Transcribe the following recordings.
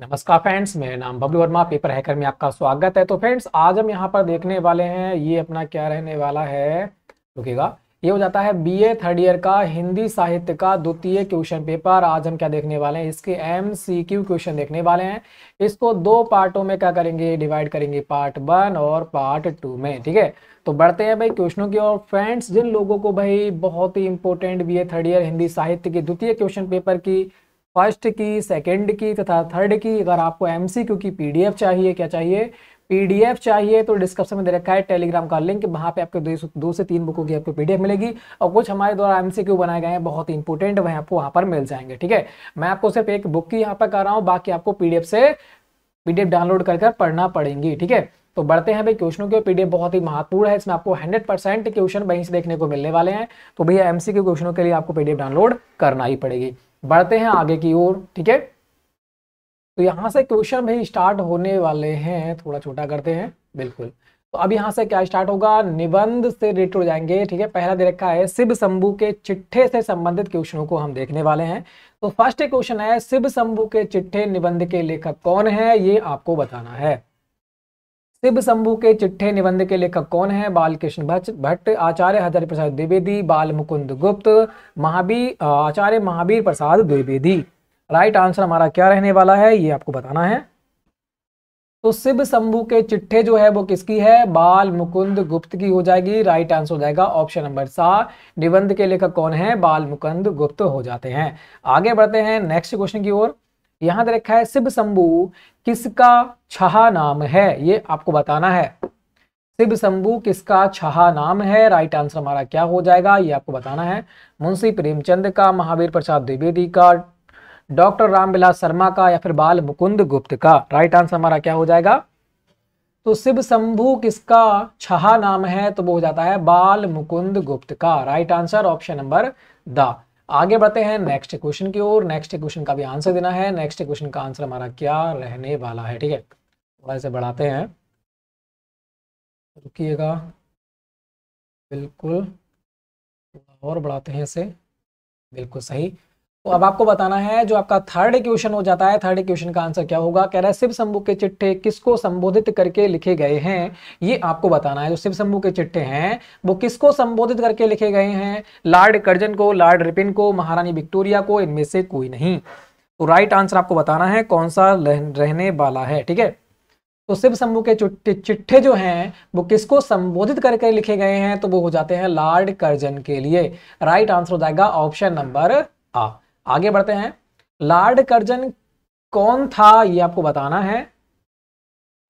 नमस्कार फ्रेंड्स मेरा नाम बबलू वर्मा पेपर हैकर में आपका स्वागत है तो फ्रेंड्स आज हम यहाँ पर देखने वाले हैं ये अपना क्या रहने वाला है रुकेगा ये हो जाता है बीए थर्ड ईयर का हिंदी साहित्य का द्वितीय क्वेश्चन पेपर आज हम क्या देखने वाले हैं इसके एम सी क्यू क्वेश्चन देखने वाले हैं इसको दो पार्टों में क्या करेंगे डिवाइड करेंगे पार्ट वन और पार्ट टू में ठीक है तो बढ़ते हैं भाई क्वेश्चनों की और फ्रेंड्स जिन लोगों को भाई बहुत ही important B A third year Hindi साहित्य के द्वितीय क्वेश्चन पेपर की फर्स्ट की सेकेंड की तथा थर्ड की अगर आपको एम सी क्यू की पी चाहिए क्या चाहिए पी चाहिए तो डिस्क्रिप्शन में दे रखा है टेलीग्राम का लिंक वहाँ पे आपको दो, दो से तीन बुकों की आपको पी मिलेगी और कुछ हमारे द्वारा एम सी क्यू बनाए गए हैं बहुत इंपॉर्टेंट वह आपको वहाँ पर मिल जाएंगे ठीक है मैं आपको सिर्फ एक बुक की यहाँ पर कर रहा हूँ बाकी आपको पी से पी डाउनलोड कर कर पढ़ना पड़ेंगी ठीक है तो बढ़ते हैं भाई क्वेश्चनों के पीडीएफ बहुत ही महत्वपूर्ण है इसमें आपको 100 परसेंट क्वेश्चन वहीं से देखने को मिलने वाले हैं तो भैया एमसी के क्वेश्चनों के लिए आपको पीडीएफ डाउनलोड करना ही पड़ेगी बढ़ते हैं आगे की ओर ठीक है तो यहां से क्वेश्चन भी स्टार्ट होने वाले हैं थोड़ा छोटा करते हैं बिल्कुल तो अब यहां से क्या स्टार्ट होगा निबंध से रिलेटेड हो जाएंगे ठीक है पहला दे रखा है शिव शंभु के चिट्ठे से संबंधित क्वेश्चनों को हम देखने वाले हैं तो फर्स्ट क्वेश्चन है शिव शंभु के चिट्ठे निबंध के लेखक कौन है ये आपको बताना है शिव शंभु के चिट्ठे निबंध के लेखक कौन है बालकृष्ण भट्ट आचार्य हजारी प्रसाद द्विवेदी बाल मुकुंद गुप्त महावीर आचार्य महावीर प्रसाद द्विवेदी राइट आंसर हमारा क्या रहने वाला है ये आपको बताना है तो शिव शंभु के चिट्ठे जो है वो किसकी है बाल मुकुंद गुप्त की हो जाएगी राइट आंसर हो जाएगा ऑप्शन नंबर सात निबंध के लेखक कौन है बाल मुकुंद गुप्त हो जाते हैं आगे बढ़ते हैं नेक्स्ट क्वेश्चन की ओर यहां रखा है शिव शंभु किसका छहा नाम है ये आपको बताना है शिव शंभु किसका छहा नाम है राइट आंसर हमारा क्या हो जाएगा ये आपको बताना है मुंशी प्रेमचंद का महावीर प्रसाद द्विवेदी का डॉक्टर रामविलास शर्मा का या फिर बाल मुकुंद गुप्त का राइट आंसर हमारा क्या हो जाएगा तो शिव शंभु किसका छहा नाम है तो वो हो जाता है बाल मुकुंद गुप्त का राइट आंसर ऑप्शन नंबर द आगे बढ़ते हैं नेक्स्ट क्वेश्चन की ओर नेक्स्ट क्वेश्चन का भी आंसर देना है नेक्स्ट क्वेश्चन का आंसर हमारा क्या रहने वाला है ठीक है थोड़ा इसे बढ़ाते हैं रुकिएगा बिल्कुल और बढ़ाते हैं इसे बिल्कुल सही तो अब आपको बताना है जो आपका थर्ड इक्वेशन हो जाता है थर्ड इक्वेशन का आंसर क्या होगा कह रहा है शिव शंभु के चिट्ठे किसको संबोधित करके लिखे गए हैं ये आपको बताना है जो शिव शंभु के चिट्ठे हैं वो किसको संबोधित करके लिखे गए हैं लॉर्ड कर्जन को लॉर्ड रिपिन को महारानी विक्टोरिया को इनमें से कोई नहीं तो राइट आंसर आपको बताना है कौन सा रहने वाला है ठीक है तो शिव शंभु के चिट्ठे जो हैं वो किसको संबोधित करके लिखे गए हैं तो वो हो जाते हैं लॉर्ड कर्जन के लिए राइट आंसर हो जाएगा ऑप्शन नंबर आ आगे बढ़ते हैं लॉर्ड कर्जन कौन था ये आपको बताना है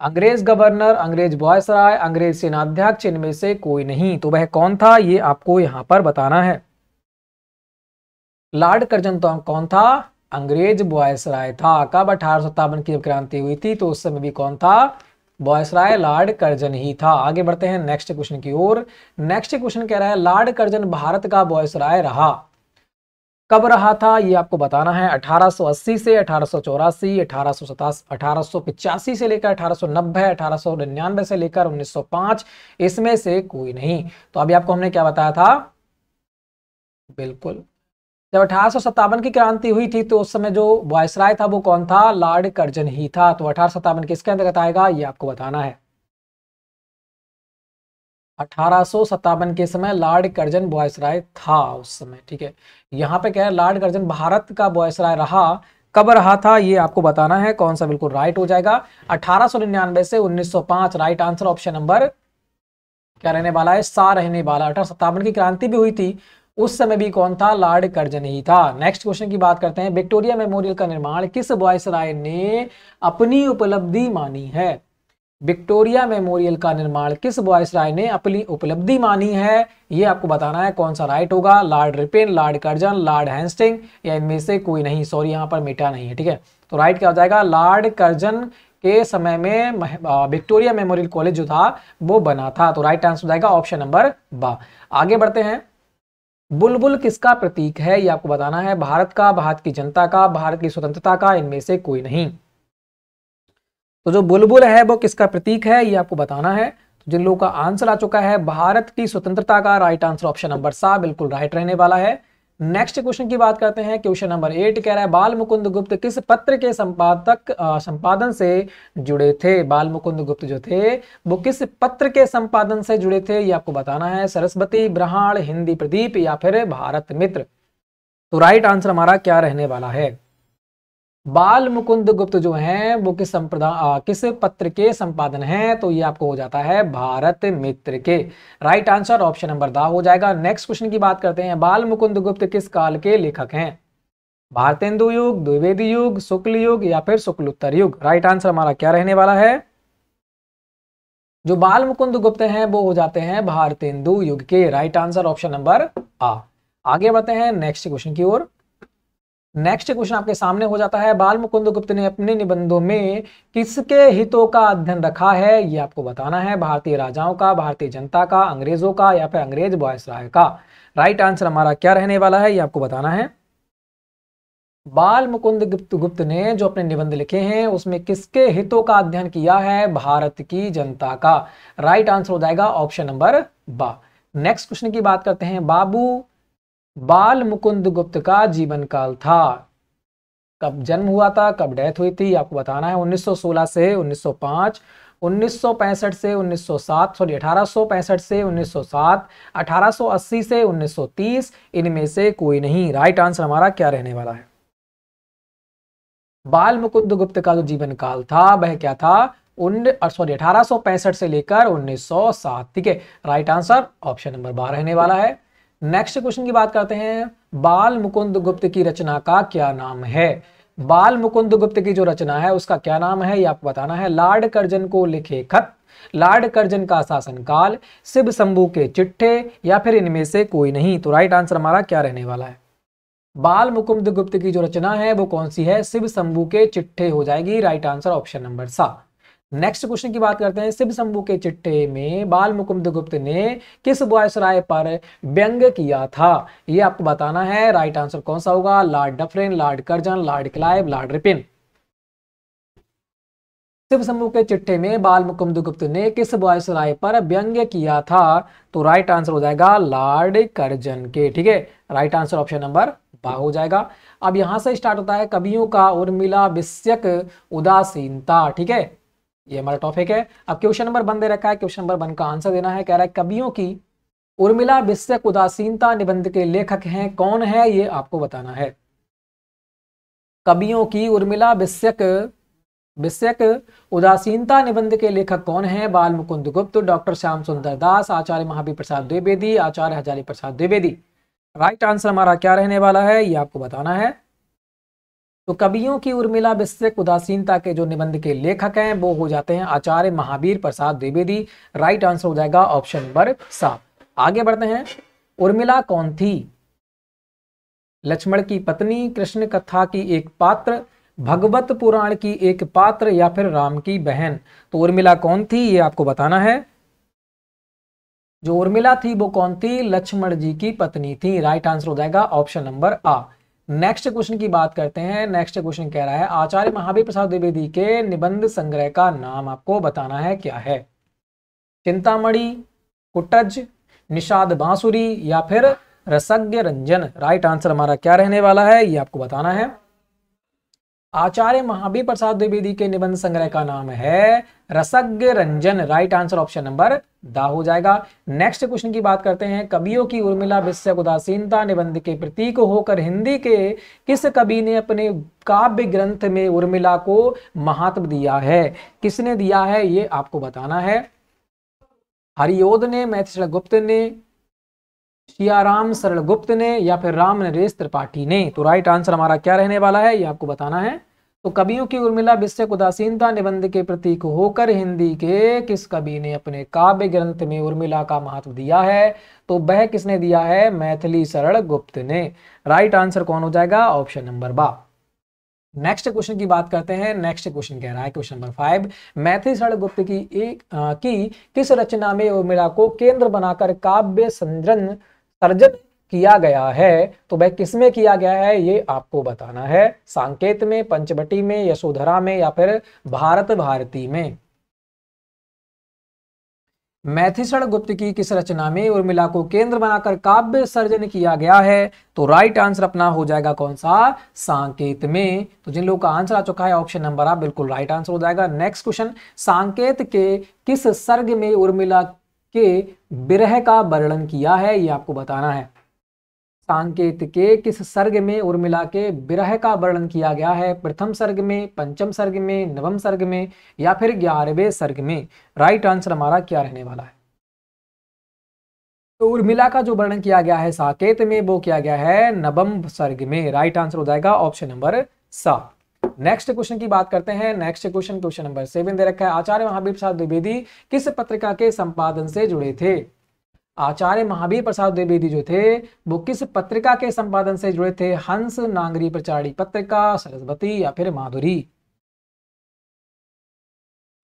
अंग्रेज गवर्नर अंग्रेज बॉयसराय अंग्रेज सेनाध्यक्ष इनमें से कोई नहीं तो वह कौन था ये आपको यहां पर बताना है लॉर्ड कर्जन तो कौन था अंग्रेज बॉयसराय था कब अठारह की क्रांति हुई थी तो उस समय भी कौन था बॉयसराय लॉर्ड कर्जन ही था आगे बढ़ते हैं नेक्स्ट क्वेश्चन की ओर नेक्स्ट क्वेश्चन कह रहा है लॉर्ड कर्जन भारत का बॉयसराय रहा कब रहा था ये आपको बताना है 1880 से अठारह सौ चौरासी अठारह से लेकर 1890 1899 से लेकर 1905 इसमें से कोई नहीं तो अभी आपको हमने क्या बताया था बिल्कुल जब अठारह की क्रांति हुई थी तो उस समय जो वायसराय था वो कौन था लॉर्ड कर्जन ही था तो अठारह किसके अंतर्गत आएगा ये आपको बताना है अठारह के समय लॉर्ड कर्जन बॉयसराय था उस समय ठीक है यहाँ पे कह रहे लॉर्ड कर्जन भारत का बॉयसराय रहा कब रहा था ये आपको बताना है कौन सा बिल्कुल राइट हो जाएगा अठारह से 1905 राइट आंसर ऑप्शन नंबर क्या रहने वाला है सा रहने वाला अठारह की क्रांति भी हुई थी उस समय भी कौन था लॉर्ड कर्जन ही था नेक्स्ट क्वेश्चन की बात करते हैं विक्टोरिया मेमोरियल का निर्माण किस बॉयसराय ने अपनी उपलब्धि मानी है विक्टोरिया मेमोरियल का निर्माण किस राय ने अपनी उपलब्धि मानी है ये आपको बताना है कौन सा राइट होगा Lord Ripon Lord Curzon Lord Hastings या इनमें से कोई नहीं सॉरी यहाँ पर मिटा नहीं है ठीक है तो राइट क्या हो जाएगा लॉर्ड कर्जन के समय में विक्टोरिया मेमोरियल कॉलेज जो था वो बना था तो राइट आंसर हो जाएगा ऑप्शन नंबर बा आगे बढ़ते हैं बुलबुल किसका प्रतीक है ये आपको बताना है भारत का भारत की जनता का भारत की स्वतंत्रता का इनमें से कोई नहीं तो जो बुलबुल है वो किसका प्रतीक है ये आपको बताना है तो जिन लोगों का आंसर आ चुका है भारत की स्वतंत्रता का राइट आंसर ऑप्शन नंबर सात बिल्कुल राइट रहने वाला है नेक्स्ट क्वेश्चन की बात करते हैं क्वेश्चन नंबर एट कह रहा है बाल मुकुंद गुप्त किस पत्र के संपादक संपादन से जुड़े थे बाल मुकुंद गुप्त जो थे वो किस पत्र के संपादन से जुड़े थे ये आपको बताना है सरस्वती ब्रहाण हिंदी प्रदीप या फिर भारत मित्र तो राइट आंसर हमारा क्या रहने वाला है बाल मुकुंद गुप्त जो हैं वो किस संप्रदाय किस पत्र के संपादन हैं तो ये आपको हो जाता है भारत मित्र के राइट आंसर ऑप्शन नंबर दा हो जाएगा नेक्स्ट क्वेश्चन की बात करते हैं बाल मुकुंद गुप्त किस काल के लेखक हैं भारतेंदु युग द्विवेदी युग शुक्ल युग या फिर शुक्लोत्तर युग राइट आंसर हमारा क्या रहने वाला है जो बाल मुकुंद गुप्त है वो हो जाते हैं भारतेंदु युग के राइट आंसर ऑप्शन नंबर आ आगे बढ़ते हैं नेक्स्ट क्वेश्चन की ओर नेक्स्ट क्वेश्चन आपके सामने हो जाता है बाल मुकुंद गुप्त ने अपने निबंधों में किसके हितों का अध्ययन रखा है ये आपको बताना है भारतीय राजाओं का भारतीय जनता का अंग्रेजों का या फिर अंग्रेज राय का राइट आंसर हमारा क्या रहने वाला है ये आपको बताना है बाल मुकुंद गुप्त गुप्त ने जो अपने निबंध लिखे हैं उसमें किसके हितों का अध्ययन किया है भारत की जनता का राइट आंसर हो जाएगा ऑप्शन नंबर बा नेक्स्ट क्वेश्चन की बात करते हैं बाबू बाल मुकुंद गुप्त का जीवन काल था कब जन्म हुआ था कब डेथ हुई थी आपको बताना है 1916 से 1905 1965 से 1907 सॉरी 1865 से 1907 1880 से 1930 इनमें से कोई नहीं राइट आंसर हमारा क्या रहने वाला है बाल मुकुंद गुप्त का जो जीवन काल था वह क्या था सॉरी अठारह से लेकर 1907 ठीक है राइट आंसर ऑप्शन नंबर बारह रहने वाला है नेक्स्ट क्वेश्चन की बात करते हैं बाल मुकुंद गुप्त की रचना का क्या नाम है बाल मुकुंद गुप्त की जो रचना है उसका क्या नाम है ये आपको बताना है लार्ड कर्जन को लिखे खत लार्ड कर्जन का शासनकाल शिव शंभू के चिट्ठे या फिर इनमें से कोई नहीं तो राइट आंसर हमारा क्या रहने वाला है बाल मुकुंद गुप्त की जो रचना है वो कौन सी है शिव शंभु के चिट्ठे हो जाएगी राइट आंसर ऑप्शन नंबर सात नेक्स्ट क्वेश्चन की बात करते हैं शिव शंभु के चिट्ठे में बाल मुकुंद गुप्त ने किस वायसराय पर व्यंग किया था यह आपको बताना है राइट आंसर कौन सा होगा Lord Dufferin Lord Curzon Lord Clive Lord Ripon Shiv Shambhu के चिट्ठे में बाल मुकुंद गुप्त ने किस वायसराय पर व्यंग किया था तो राइट आंसर हो जाएगा लॉर्ड कर्जन के ठीक है राइट आंसर ऑप्शन नंबर बा हो जाएगा अब यहां से स्टार्ट होता है कवियों का उर्मिला विषयक उदासीनता ठीक है ये हमारा टॉपिक है अब क्वेश्चन नंबर वन दे रखा है क्वेश्चन नंबर वन का आंसर देना है कह रहा है कवियों की उर्मिला विषयक उदासीनता निबंध के लेखक हैं कौन है ये आपको बताना है कवियों की उर्मिला विषयक विषयक उदासीनता निबंध के लेखक कौन है बाल मुकुंद गुप्त doctor Shyam Sundar Das Acharya Mahavir Prasad Dwivedi Acharya Hazari Prasad Dwivedi right answer हमारा क्या रहने वाला है ये आपको बताना है तो कवियों की उर्मिला विश्व उदासीनता के जो निबंध के लेखक हैं वो हो जाते हैं आचार्य महावीर प्रसाद द्विवेदी राइट आंसर हो जाएगा ऑप्शन नंबर सात आगे बढ़ते हैं उर्मिला कौन थी लक्ष्मण की पत्नी कृष्ण कथा की एक पात्र भगवत पुराण की एक पात्र या फिर राम की बहन तो उर्मिला कौन थी ये आपको बताना है जो उर्मिला थी वो कौन थी लक्ष्मण जी की पत्नी थी राइट आंसर हो जाएगा ऑप्शन नंबर आ नेक्स्ट क्वेश्चन की बात करते हैं नेक्स्ट क्वेश्चन कह रहा है आचार्य महावीर प्रसाद द्विवेदी के निबंध संग्रह का नाम आपको बताना है क्या है चिंतामणि कुटज निषाद बांसुरी या फिर रसज्ञ रंजन राइट आंसर हमारा क्या रहने वाला है ये आपको बताना है आचार्य महावी प्रसाद द्विवेदी के निबंध संग्रह का नाम है Rasagya Ranjan right answer option number दा हो जाएगा नेक्स्ट क्वेश्चन की बात करते हैं कवियों की उर्मिला विषय उदासीनता निबंध के प्रतीक होकर हिंदी के किस कवि ने अपने काव्य ग्रंथ में उर्मिला को महात्म दिया है किसने दिया है ये आपको बताना है हरिओद ने मैथिल गुप्त ने सियाराम सरल गुप्त ने या फिर राम नरेश त्रिपाठी ने तो राइट आंसर हमारा क्या रहने वाला है ये आपको बताना है तो कवियों की उर्मिला विषय उदासीनता निबंध के प्रतीक होकर हिंदी के किस कवि ने अपने काव्य ग्रंथ में उर्मिला का महत्व दिया है तो वह किसने दिया है मैथिली सरण गुप्त ने राइट आंसर कौन हो जाएगा ऑप्शन नंबर बा नेक्स्ट क्वेश्चन की बात करते हैं नेक्स्ट क्वेश्चन कह रहा है question number five Maithili Sharan Gupt की एक आ, की किस रचना में उर्मिला को केंद्र बनाकर काव्य संजन सर्जन किया गया है तो वह किसमें किया गया है ये आपको बताना है सांकेत में पंचवटी में यशोधरा में या फिर भारत भारती में मैथिषण गुप्त की किस रचना में उर्मिला को केंद्र बनाकर काव्य सर्जन किया गया है तो राइट आंसर अपना हो जाएगा कौन सा सांकेत में तो जिन लोगों का आंसर आ चुका है ऑप्शन नंबर आप बिल्कुल राइट आंसर हो जाएगा नेक्स्ट क्वेश्चन सांकेत के किस सर्ग में उर्मिला के विरह का वर्णन किया है ये आपको बताना है के किस सर्ग में उर्मिला के विरह का वर्णन किया गया है प्रथम सर्ग में पंचम सर्ग में नवम सर्ग में या फिर ग्यारहवें सर्ग में राइट आंसर हमारा क्या रहने वाला है तो उर्मिला का जो वर्णन किया गया है साकेत में वो किया गया है नवम सर्ग में राइट आंसर हो जाएगा ऑप्शन नंबर सात नेक्स्ट क्वेश्चन की बात करते हैं next question question number seven दे रखा है आचार्य महावीर प्रसाद द्विवेदी किस पत्रिका के संपादन से जुड़े थे आचार्य महावीर प्रसाद द्विवेदी जो थे वो किस पत्रिका के संपादन से जुड़े थे हंस नांगरी प्रचारी पत्रिका सरस्वती या फिर माधुरी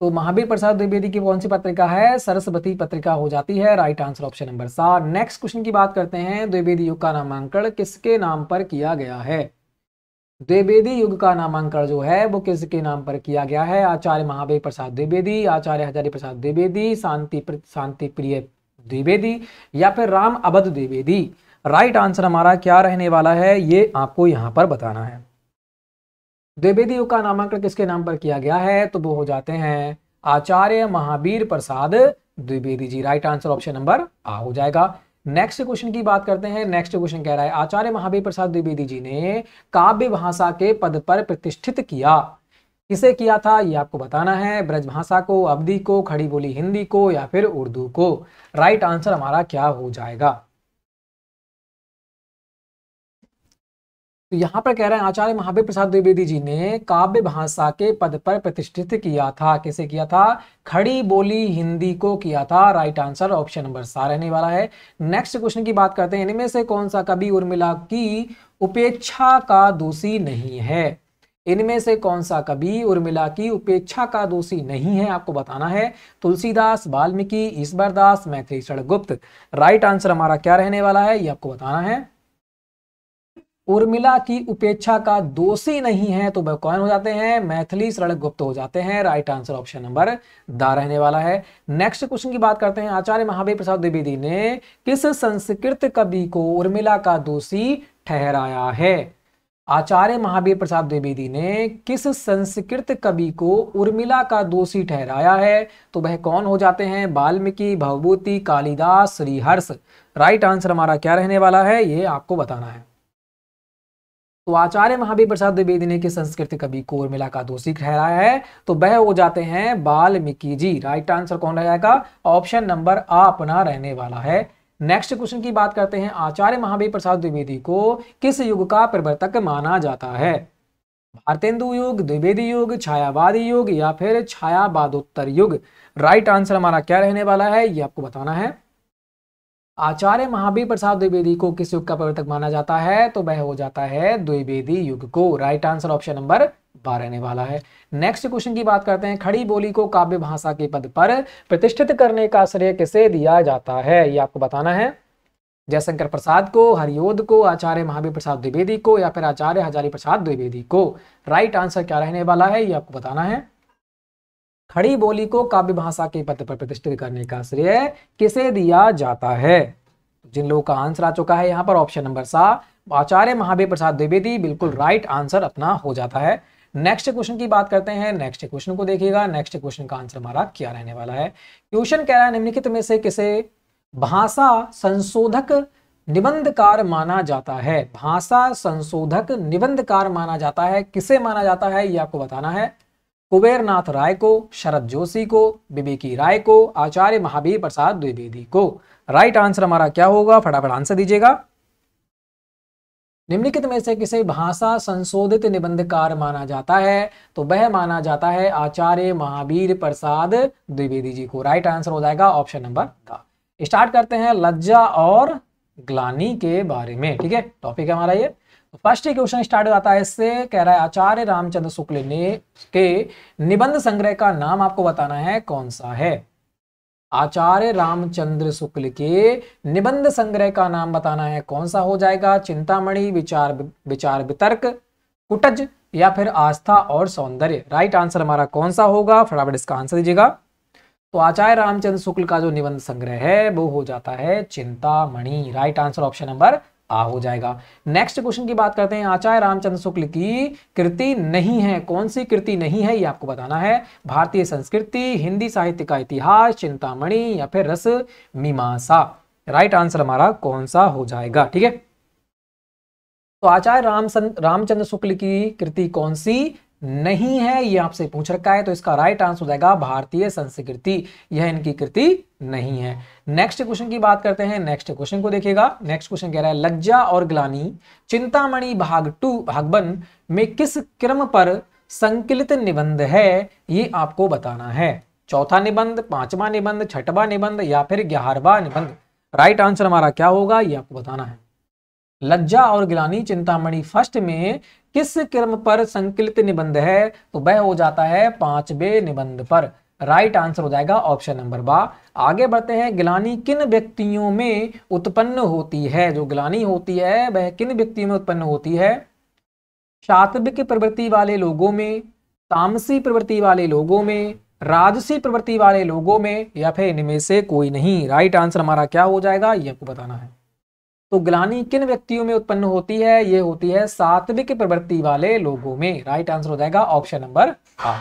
तो महावीर प्रसाद द्विवेदी की कौन सी पत्रिका है सरस्वती पत्रिका हो जाती है राइट आंसर ऑप्शन नंबर सात नेक्स्ट क्वेश्चन की बात करते हैं द्विवेदी युग का नामांकन किसके नाम पर किया गया है द्विवेदी युग का नामांकन जो है वो किसके नाम पर किया गया है आचार्य महावीर प्रसाद द्विवेदी आचार्य हजारी प्रसाद द्विवेदी शांति शांति प्रिय द्विवेदी या फिर राम अवध द्विवेदी राइट आंसर हमारा क्या रहने वाला है ये आपको यहां पर बताना है द्विवेदियों का नामांकन किसके नाम पर किया गया है तो वो हो जाते हैं Acharya Mahavir Prasad Dwivedi ji right answer option number आ हो जाएगा नेक्स्ट क्वेश्चन की बात करते हैं नेक्स्ट क्वेश्चन कह रहा है आचार्य महावीर प्रसाद द्विवेदी जी ने काव्य भाषा के पद पर प्रतिष्ठित किया किसे किया था ये आपको बताना है ब्रजभाषा को अवधि को खड़ी बोली हिंदी को या फिर उर्दू को राइट आंसर हमारा क्या हो जाएगा तो यहां पर कह रहे हैं आचार्य महावीर प्रसाद द्विवेदी जी ने काव्य भाषा के पद पर प्रतिष्ठित किया था किसे किया था खड़ी बोली हिंदी को किया था राइट आंसर ऑप्शन नंबर सा रहने वाला है नेक्स्ट क्वेश्चन की बात करते हैं इनमें से कौन सा कवि उर्मिला की उपेक्षा का दोषी नहीं है इनमें से कौन सा कवि उर्मिला की उपेक्षा का दोषी नहीं है आपको बताना है तुलसीदास वाल्मीकि ईश्वरदास मैथिलीषण गुप्त राइट आंसर हमारा क्या रहने वाला है ये आपको बताना है उर्मिला की उपेक्षा का दोषी नहीं है तो वह कौन हो जाते हैं मैथिली सड़क गुप्त हो जाते हैं राइट आंसर ऑप्शन नंबर द रहने वाला है नेक्स्ट क्वेश्चन की बात करते हैं आचार्य महावीर प्रसाद द्विवेदी ने किस संस्कृत कवि को उर्मिला का दोषी ठहराया है आचार्य महावीर प्रसाद द्विवेदी ने किस संस्कृत कवि को उर्मिला का दोषी ठहराया है तो वह कौन हो जाते हैं बाल्मीकि भवभूति कालिदास श्रीहर्ष राइट आंसर हमारा क्या रहने वाला है ये आपको बताना है तो आचार्य महावीर प्रसाद द्विवेदी ने किस संस्कृत कवि को उर्मिला का दोषी ठहराया है तो वह हो जाते हैं बाल्मीकि जी राइट आंसर कौन रहेगा ऑप्शन नंबर आ अपना रहने वाला है नेक्स्ट क्वेश्चन की बात करते हैं आचार्य महावीर प्रसाद द्विवेदी को किस युग का प्रवर्तक माना जाता है भारतेंदु युग द्विवेदी युग छायावादी युग या फिर छायावादोत्तर युग राइट आंसर हमारा क्या रहने वाला है ये आपको बताना है आचार्य महावीर प्रसाद द्विवेदी को किस युग का प्रवर्तक माना जाता है तो वह हो जाता है द्विवेदी युग को राइट आंसर ऑप्शन नंबर रहने वाला है नेक्स्ट क्वेश्चन की बात करते हैं खड़ी बोली को काव्य भाषा के पद पर प्रतिष्ठित करने का श्रेय किसे दिया जाता है ये आपको बताना है जयशंकर प्रसाद को हरिओद को आचार्य महावीर प्रसाद द्विवेदी को या फिर आचार्य हजारी प्रसाद द्विवेदी को राइट आंसर क्या रहने वाला है ये आपको बताना है खड़ी बोली को काव्य भाषा के पद पर प्रतिष्ठित करने का श्रेय किसे दिया जाता है जिन लोगों का आंसर आ चुका है यहाँ पर ऑप्शन नंबर सा आचार्य महावीर प्रसाद द्विवेदी बिल्कुल राइट आंसर अपना हो जाता है नेक्स्ट क्वेश्चन की बात करते हैं नेक्स्ट क्वेश्चन को देखिएगा नेक्स्ट क्वेश्चन का आंसर हमारा क्या रहने वाला है क्वेश्चन कह रहा है निम्नलिखित में से किसे भाषा संशोधक निबंधकार माना जाता है भाषा संशोधक निबंधकार माना जाता है किसे माना जाता है यह आपको बताना है कुबेरनाथ राय को शरद जोशी को बिबेकी राय को आचार्य महावीर प्रसाद द्विवेदी को राइट आंसर हमारा क्या होगा फटाफट आंसर दीजिएगा निम्नलिखित में से किसे भाषा संशोधित निबंधकार माना जाता है तो वह माना जाता है आचार्य महावीर प्रसाद द्विवेदी जी को राइट आंसर हो जाएगा ऑप्शन नंबर का स्टार्ट करते हैं लज्जा और ग्लानी के बारे में ठीक है टॉपिक है हमारा ये फर्स्ट ही क्वेश्चन स्टार्ट हो जाता है इससे कह रहा है आचार्य रामचंद्र शुक्ल ने के निबंध संग्रह का नाम आपको बताना है कौन सा है आचार्य रामचंद्र शुक्ल के निबंध संग्रह का नाम बताना है कौन सा हो जाएगा चिंतामणि विचार विचार वितर्क कुटज या फिर आस्था और सौंदर्य राइट आंसर हमारा कौन सा होगा फटाफट इसका आंसर दीजिएगा तो आचार्य रामचंद्र शुक्ल का जो निबंध संग्रह है वो हो जाता है Chintamani right answer option number आ हो जाएगा नेक्स्ट क्वेश्चन की बात करते हैं आचार्य रामचंद्र शुक्ल की कृति नहीं है कौन सी कृति नहीं है ये आपको बताना है भारतीय संस्कृति हिंदी साहित्य का इतिहास चिंतामणि या फिर रस मीमांसा राइट आंसर हमारा कौन सा हो जाएगा ठीक है तो आचार्य राम रामचंद्र शुक्ल की कृति कौन सी नहीं है ये आपसे पूछ रखा है तो इसका राइट आंसर हो जाएगा भारतीय संस्कृति यह इनकी कृति नहीं है नेक्स्ट क्वेश्चन की बात करते हैं नेक्स्ट क्वेश्चन को देखिएगा नेक्स्ट क्वेश्चन कह रहा है लज्जा और ग्लानी चिंतामणि भाग टू भाग वन में किस क्रम पर संकलित निबंध है ये आपको बताना है चौथा निबंध पांचवा निबंध छठवा निबंध या फिर ग्यारहवा निबंध राइट आंसर हमारा क्या होगा ये आपको बताना है लज्जा और गिलानी चिंतामणि फर्स्ट में किस क्रम पर संकलित निबंध है तो वह हो जाता है पांचवे निबंध पर राइट आंसर हो जाएगा ऑप्शन नंबर बा आगे बढ़ते हैं गिलानी किन व्यक्तियों में उत्पन्न होती है जो गिलानी होती है वह किन व्यक्तियों में उत्पन्न होती है सात्विक प्रवृत्ति वाले लोगों में तामसी प्रवृत्ति वाले लोगों में राजसी प्रवृत्ति वाले लोगों में या फिर इनमें से कोई नहीं राइट आंसर हमारा क्या हो जाएगा ये आपको बताना है तो ग्लानी किन व्यक्तियों में उत्पन्न होती है ये होती है सात्विक प्रवृत्ति वाले लोगों में राइट आंसर हो जाएगा ऑप्शन नंबर आ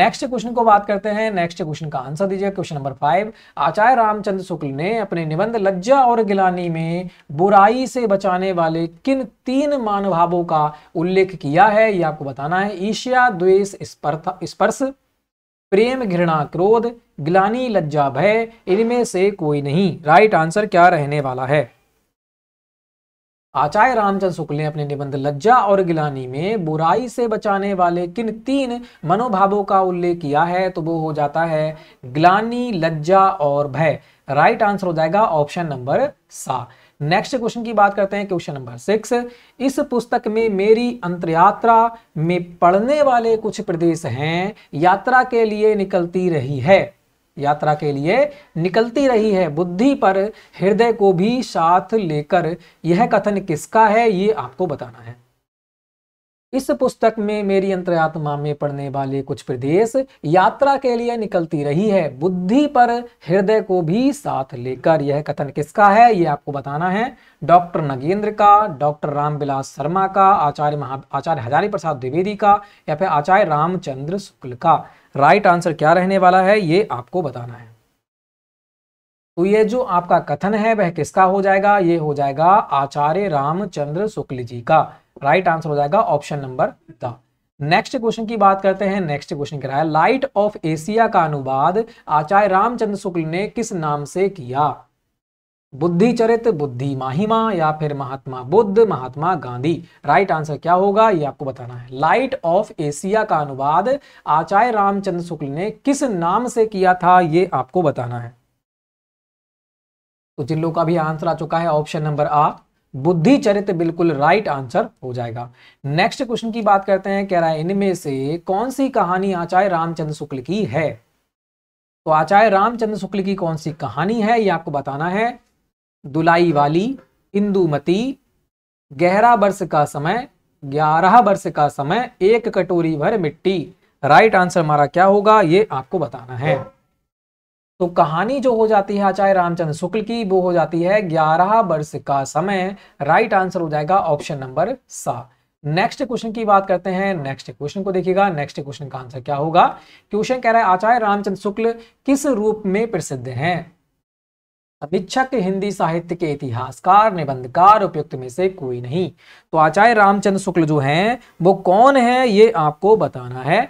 नेक्स्ट क्वेश्चन को बात करते हैं नेक्स्ट क्वेश्चन का आंसर दीजिए question number five Acharya Ramchandra Shukla ने अपने निबंध लज्जा और गिलानी में बुराई से बचाने वाले किन तीन मानभावों का उल्लेख किया है यह आपको बताना है ईशिया द्वेष स्पर्श प्रेम घृणा क्रोध गिलानी लज्जा भय इनमें से कोई नहीं राइट आंसर क्या रहने वाला है आचार्य रामचंद्र शुक्ल ने अपने निबंध लज्जा और गिलानी में बुराई से बचाने वाले किन तीन मनोभावों का उल्लेख किया है तो वो हो जाता है गिलानी लज्जा और भय राइट आंसर हो जाएगा ऑप्शन नंबर सा नेक्स्ट क्वेश्चन की बात करते हैं क्वेश्चन नंबर सिक्स इस पुस्तक में मेरी अंतयात्रा में पढ़ने वाले कुछ प्रदेश हैं यात्रा के लिए निकलती रही है यात्रा के लिए निकलती रही है बुद्धि पर हृदय को भी साथ लेकर यह कथन किसका है ये आपको बताना है इस पुस्तक में मेरी अंतरात्मा में पढ़ने वाले कुछ प्रदेश यात्रा के लिए निकलती रही है बुद्धि पर हृदय को भी साथ लेकर यह कथन किसका है ये आपको बताना है डॉक्टर नगेंद्र का डॉक्टर रामविलास शर्मा का आचार्य महा आचार्य हजारी प्रसाद द्विवेदी का या फिर आचार्य रामचंद्र शुक्ल का राइट आंसर क्या रहने वाला है ये आपको बताना है तो ये जो आपका कथन है वह किसका हो जाएगा ये हो जाएगा आचार्य रामचंद्र शुक्ल जी का राइट आंसर हो जाएगा option number the next question की बात करते हैं नेक्स्ट क्वेश्चन कह रहा है लाइट ऑफ एशिया का अनुवाद आचार्य रामचंद्र शुक्ल ने किस नाम से किया बुद्धिचरित बुद्धि माहिमा या फिर महात्मा बुद्ध महात्मा गांधी राइट आंसर क्या होगा ये आपको बताना है लाइट ऑफ एशिया का अनुवाद आचार्य रामचंद्र शुक्ल ने किस नाम से किया था ये आपको बताना है तो जिन लोगों का भी आंसर आ चुका है ऑप्शन नंबर आ बुद्धि चरित बिल्कुल राइट आंसर हो जाएगा नेक्स्ट क्वेश्चन की बात करते हैं कह रहा है इनमें से कौन सी कहानी आचार्य रामचंद्र शुक्ल की है तो आचार्य रामचंद्र शुक्ल की कौन सी कहानी है ये आपको बताना है दुलाई वाली इंदुमती गहरा वर्ष का समय ग्यारह वर्ष का समय एक कटोरी भर मिट्टी राइट आंसर हमारा क्या होगा ये आपको बताना है तो कहानी जो हो जाती है आचार्य रामचंद्र शुक्ल की वो हो जाती है ग्यारह वर्ष का समय राइट आंसर हो जाएगा ऑप्शन नंबर सा नेक्स्ट क्वेश्चन की बात करते हैं नेक्स्ट क्वेश्चन को देखिएगा नेक्स्ट क्वेश्चन का आंसर क्या होगा क्वेश्चन कह रहा है आचार्य रामचंद्र शुक्ल किस रूप में प्रसिद्ध हैं समीक्षक हिंदी साहित्य के इतिहासकार निबंधकार उपयुक्त में से कोई नहीं तो आचार्य रामचंद्र शुक्ल जो हैं वो कौन है ये आपको बताना है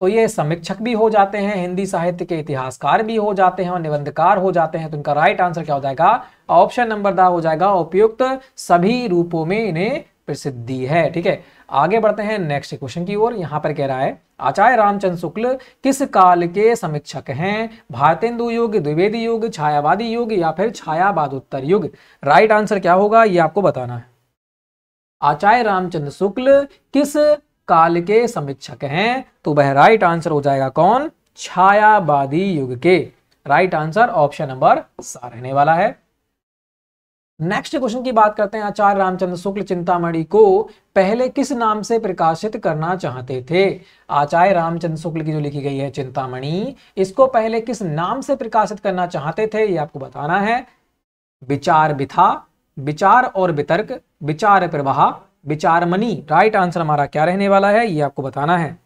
तो ये समीक्षक भी हो जाते हैं हिंदी साहित्य के इतिहासकार भी हो जाते हैं और निबंधकार हो जाते हैं तो इनका राइट आंसर क्या हो जाएगा ऑप्शन नंबर दा हो जाएगा उपयुक्त सभी रूपों में इन्हें प्रसिद्धि है ठीक है आगे बढ़ते हैं नेक्स्ट क्वेश्चन की ओर यहां पर कह रहा है आचार्य रामचंद्र शुक्ल किस काल के समीक्षक हैं भारतेंदु युग द्विवेदी युग छायावादी युग या फिर छायावाद उत्तर युग राइट आंसर क्या होगा ये आपको बताना है आचार्य रामचंद्र शुक्ल किस काल के समीक्षक हैं तो वह राइट आंसर हो जाएगा कौन छायावादी युग के राइट आंसर ऑप्शन नंबर सा रहने वाला है नेक्स्ट क्वेश्चन की बात करते हैं आचार्य रामचंद्र शुक्ल चिंतामणि को पहले किस नाम से प्रकाशित करना चाहते थे आचार्य रामचंद्र शुक्ल की जो लिखी गई है चिंतामणि इसको पहले किस नाम से प्रकाशित करना चाहते थे ये आपको बताना है विचार विथा विचार और वितर्क विचार प्रवाह विचारमणि राइट आंसर हमारा क्या रहने वाला है ये आपको बताना है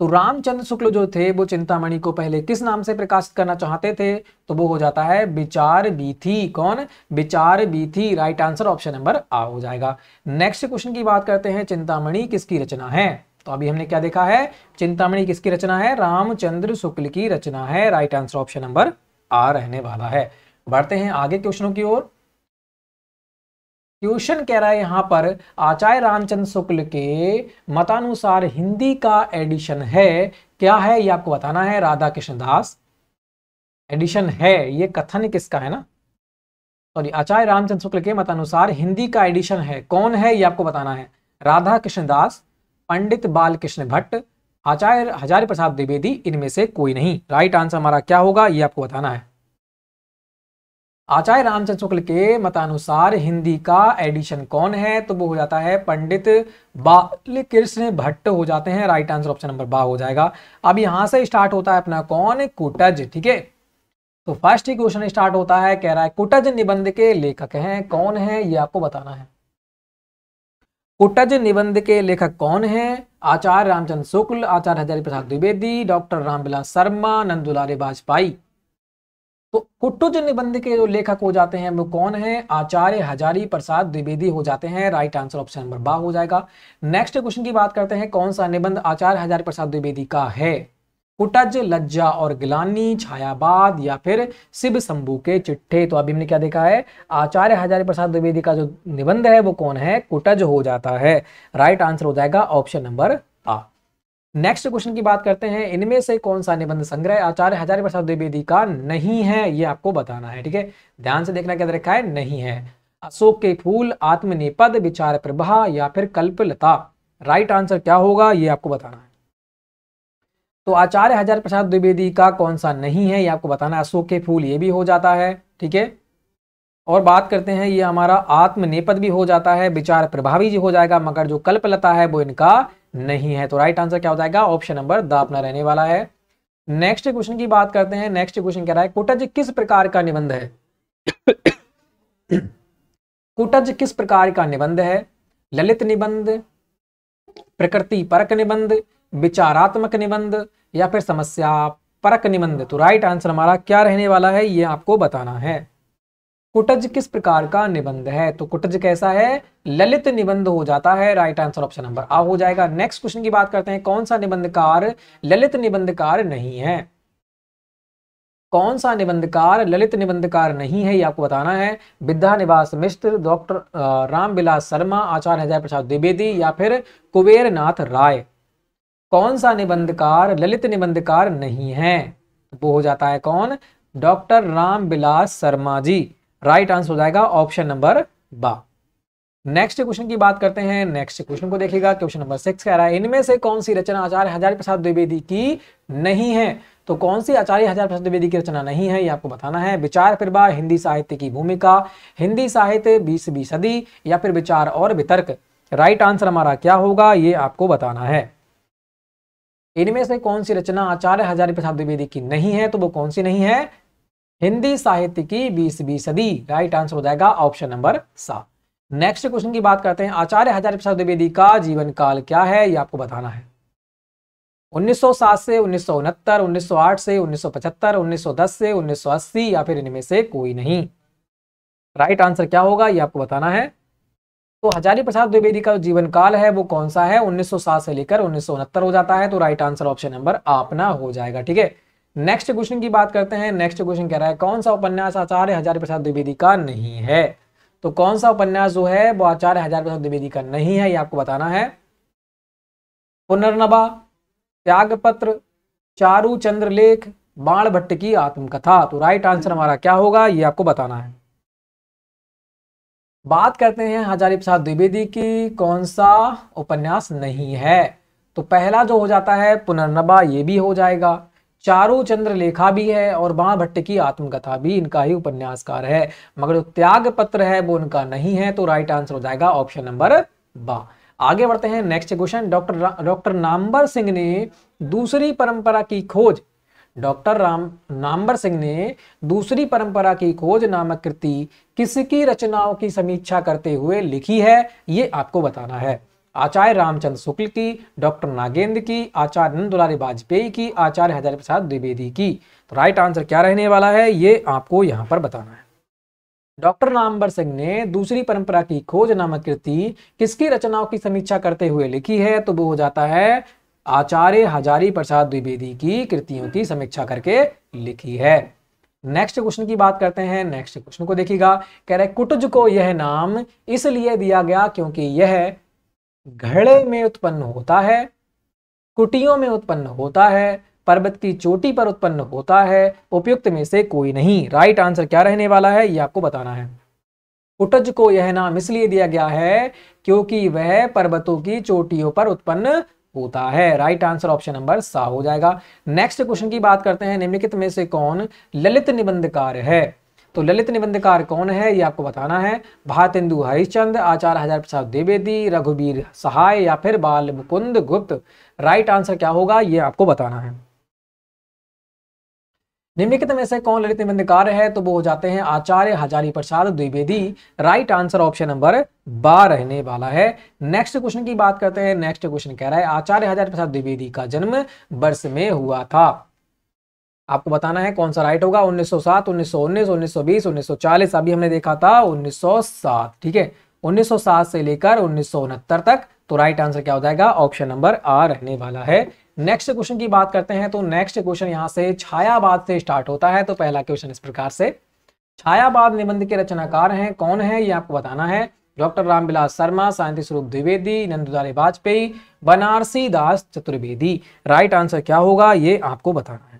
तो रामचंद्र शुक्ल जो थे वो चिंतामणि को पहले किस नाम से प्रकाशित करना चाहते थे तो वो हो जाता है विचार बीथी कौन Vichar Vithi right answer option number आ हो जाएगा नेक्स्ट क्वेश्चन की बात करते हैं चिंतामणि किसकी रचना है तो अभी हमने क्या देखा है चिंतामणि किसकी रचना है रामचंद्र शुक्ल की रचना है right answer option number A रहने वाला है बढ़ते हैं आगे क्वेश्चनों की ओर क्वेश्चन कह रहा है यहां पर आचार्य रामचंद्र शुक्ल के मतानुसार हिंदी का एडिशन है क्या है ये आपको बताना है राधा कृष्ण दास एडिशन है ये कथन किसका है ना सॉरी आचार्य रामचंद्र शुक्ल के मतानुसार हिंदी का एडिशन है कौन है ये आपको बताना है राधा कृष्ण दास पंडित बालकृष्ण भट्ट आचार्य हजारी प्रसाद द्विवेदी इनमें से कोई नहीं राइट आंसर हमारा क्या होगा ये आपको बताना है आचार्य रामचंद्र शुक्ल के मतानुसार हिंदी का एडिशन कौन है तो वो हो जाता है पंडित बाल कृष्ण भट्ट हो जाते हैं राइट आंसर ऑप्शन नंबर बा हो जाएगा अब यहां से स्टार्ट होता है अपना कौन कुटज ठीक है तो फर्स्ट ही क्वेश्चन स्टार्ट होता है कह रहा है कुटज निबंध के लेखक हैं कौन है ये आपको बताना है कुटज निबंध के लेखक कौन है आचार्य रामचंद्र शुक्ल आचार्य हजारी प्रसाद द्विवेदी डॉक्टर रामविलास शर्मा नंदुलारे वाजपेयी तो कुट्टुज निबंध के जो लेखक हो जाते हैं वो कौन है आचार्य हजारी प्रसाद द्विवेदी हो जाते हैं राइट आंसर ऑप्शन नंबर बा हो जाएगा नेक्स्ट क्वेश्चन की बात करते हैं कौन सा निबंध आचार्य हजारी प्रसाद द्विवेदी का है कुटज लज्जा और गिलानी छायाबाद या फिर शिव शंभू के चिट्ठे तो अभी हमने क्या देखा है आचार्य हजारी प्रसाद द्विवेदी का जो निबंध है वो कौन है कुटज हो जाता है राइट आंसर हो जाएगा ऑप्शन नंबर आ नेक्स्ट क्वेश्चन की बात करते हैं इनमें से कौन सा निबंध संग्रह आचार्य हजारी प्रसाद द्विवेदी का नहीं है ये आपको बताना है ठीक है ध्यान से देखना क्या रखा है नहीं है अशोक के फूल आत्मनिपद विचार प्रभा या फिर कल्पलता राइट आंसर क्या होगा ये आपको बताना है तो आचार्य हजार प्रसाद द्विवेदी का कौन सा नहीं है ये आपको बताना है अशोक के फूल ये भी हो जाता है ठीक है और बात करते हैं ये हमारा आत्मनेपद भी हो जाता है विचार प्रभावी जी हो जाएगा मगर जो कल्पलता है वो इनका नहीं है तो राइट आंसर क्या हो जाएगा ऑप्शन नंबर द अपना रहने वाला है नेक्स्ट क्वेश्चन की बात करते हैं नेक्स्ट क्वेश्चन कह रहा है कुटज किस प्रकार का निबंध है कुटज किस प्रकार का निबंध है ललित निबंध प्रकृति परक निबंध विचारात्मक निबंध या फिर समस्या परक निबंध तो राइट आंसर हमारा क्या रहने वाला है ये आपको बताना है कुटज किस प्रकार का निबंध है तो कुटज कैसा है ललित निबंध हो जाता है राइट आंसर ऑप्शन नंबर आ हो जाएगा नेक्स्ट क्वेश्चन की बात करते हैं कौन सा निबंधकार ललित निबंधकार नहीं है कौन सा निबंधकार ललित निबंधकार नहीं है ये आपको बताना है विद्या निवास मिश्र डॉक्टर रामविलास शर्मा आचार्य हजय प्रसाद द्विवेदी या फिर कुबेर नाथ राय कौन सा निबंधकार ललित निबंधकार नहीं है वो हो जाता है कौन doctor Ramvilas Sharma ji right answer हो जाएगा ऑप्शन नंबर बा नेक्स्ट क्वेश्चन की बात करते हैं नेक्स्ट क्वेश्चन को देखिएगा क्वेश्चन नंबर सिक्स कह रहा है इनमें से कौन सी रचना आचार्य हजार प्रसाद द्विवेदी की नहीं है तो कौन सी आचार्य हजार प्रसाद द्विवेदी की रचना नहीं है ये आपको बताना है विचार प्रभा हिंदी साहित्य की भूमिका हिंदी साहित्य बीसवीं सदी या फिर विचार और वितर्क राइट आंसर हमारा क्या होगा ये आपको बताना है इनमें से कौन सी रचना आचार्य हजारी प्रसाद द्विवेदी की नहीं है तो वो कौन सी नहीं है हिंदी साहित्य की बीसवीं सदी राइट आंसर हो जाएगा ऑप्शन नंबर सात नेक्स्ट क्वेश्चन की बात करते हैं आचार्य हजारी प्रसाद द्विवेदी का जीवन काल क्या है ये आपको बताना है 1907 से उन्नीस 1908 से 1975, 1910 से 1980 या फिर इनमें से कोई नहीं राइट आंसर क्या होगा ये आपको बताना है तो हजारी प्रसाद द्विवेदी का जीवन काल है वो कौन सा है 1907 से लेकर उन्नीस हो जाता है तो राइट आंसर ऑप्शन नंबर आपना हो जाएगा ठीक है नेक्स्ट क्वेश्चन की बात करते हैं नेक्स्ट क्वेश्चन कह रहा है कौन सा उपन्यास आचार्य हजारी प्रसाद द्विवेदी का नहीं है तो कौन सा उपन्यास जो है वो आचार्य हजारी प्रसाद द्विवेदी का नहीं है ये आपको बताना है पुनर्नबा त्यागपत्र चारू चंद्रलेख बाण भट्ट की आत्मकथा तो राइट आंसर हमारा क्या होगा ये आपको बताना है बात करते हैं हजारी प्रसाद द्विवेदी की कौन सा उपन्यास नहीं है तो पहला जो हो जाता है पुनर्नबा ये भी हो जाएगा चारू चंद्र लेखा भी है और बाण भट्ट की आत्मकथा भी इनका ही उपन्यासकार है मगर जो त्याग पत्र है वो इनका नहीं है तो राइट आंसर हो जाएगा ऑप्शन नंबर बा आगे बढ़ते हैं next question doctor doctor Namvar Singh ने दूसरी परंपरा की खोज डॉक्टर राम नाम्बर सिंह ने दूसरी परंपरा की खोज नामक कृति किसकी रचनाओं की समीक्षा करते हुए लिखी है ये आपको बताना है आचार्य रामचंद्र शुक्ल की डॉक्टर नागेंद्र की आचार्य नंद दुलारी वाजपेयी की आचार्य हजारी प्रसाद द्विवेदी की तो राइट आंसर क्या रहने वाला है ये आपको यहाँ पर बताना है डॉक्टर रामबर सिंह ने दूसरी परंपरा की खोज नामक कृति किसकी रचनाओं की समीक्षा करते हुए लिखी है तो वो हो जाता है आचार्य हजारी प्रसाद द्विवेदी की कृतियों की समीक्षा करके लिखी है नेक्स्ट क्वेश्चन की बात करते हैं नेक्स्ट क्वेश्चन को देखिएगा कह रहे कुटुज को यह नाम इसलिए दिया गया क्योंकि यह घड़े में उत्पन्न होता है कुटियों में उत्पन्न होता है पर्वत की चोटी पर उत्पन्न होता है उपयुक्त में से कोई नहीं राइट आंसर क्या रहने वाला है ये आपको बताना है कुटज को यह नाम इसलिए दिया गया है क्योंकि वह पर्वतों की चोटियों पर उत्पन्न होता है राइट आंसर ऑप्शन नंबर सा हो जाएगा नेक्स्ट क्वेश्चन की बात करते हैं निम्नलिखित में से कौन ललित निबंधकार है तो ललित निबंधकार कौन है ये आपको बताना है भारतेंदु हरिश्चंद आचार्य हजार प्रसाद द्विवेदी रघुवीर सहाय या फिर बाल मुकुंद गुप्त राइट आंसर क्या होगा ये आपको बताना है निम्नलिखित में से कौन ललित निबंधकार है तो वो हो जाते हैं Acharya Hazari Prasad Dwivedi right answer option number B रहने वाला है नेक्स्ट क्वेश्चन की बात करते हैं नेक्स्ट क्वेश्चन कह रहा है आचार्य हजारी प्रसाद द्विवेदी का जन्म वर्ष में हुआ था आपको बताना है कौन सा राइट होगा 1907, 1919, 1920, 1940 अभी हमने देखा था 1907 ठीक है 1907 से लेकर उन्नीस तक तो राइट आंसर क्या हो जाएगा ऑप्शन नंबर आ रहने वाला है नेक्स्ट क्वेश्चन की बात करते हैं तो नेक्स्ट क्वेश्चन यहाँ से छायाबाद से स्टार्ट होता है तो पहला क्वेश्चन इस प्रकार से छायाबाद निबंध के रचनाकार हैं कौन है ये आपको बताना है doctor Ramvilas Sharma Shanti Swaroop Dwivedi Nandulare Vajpeyi Banarsi Das Chaturvedi right answer क्या होगा ये आपको बताना है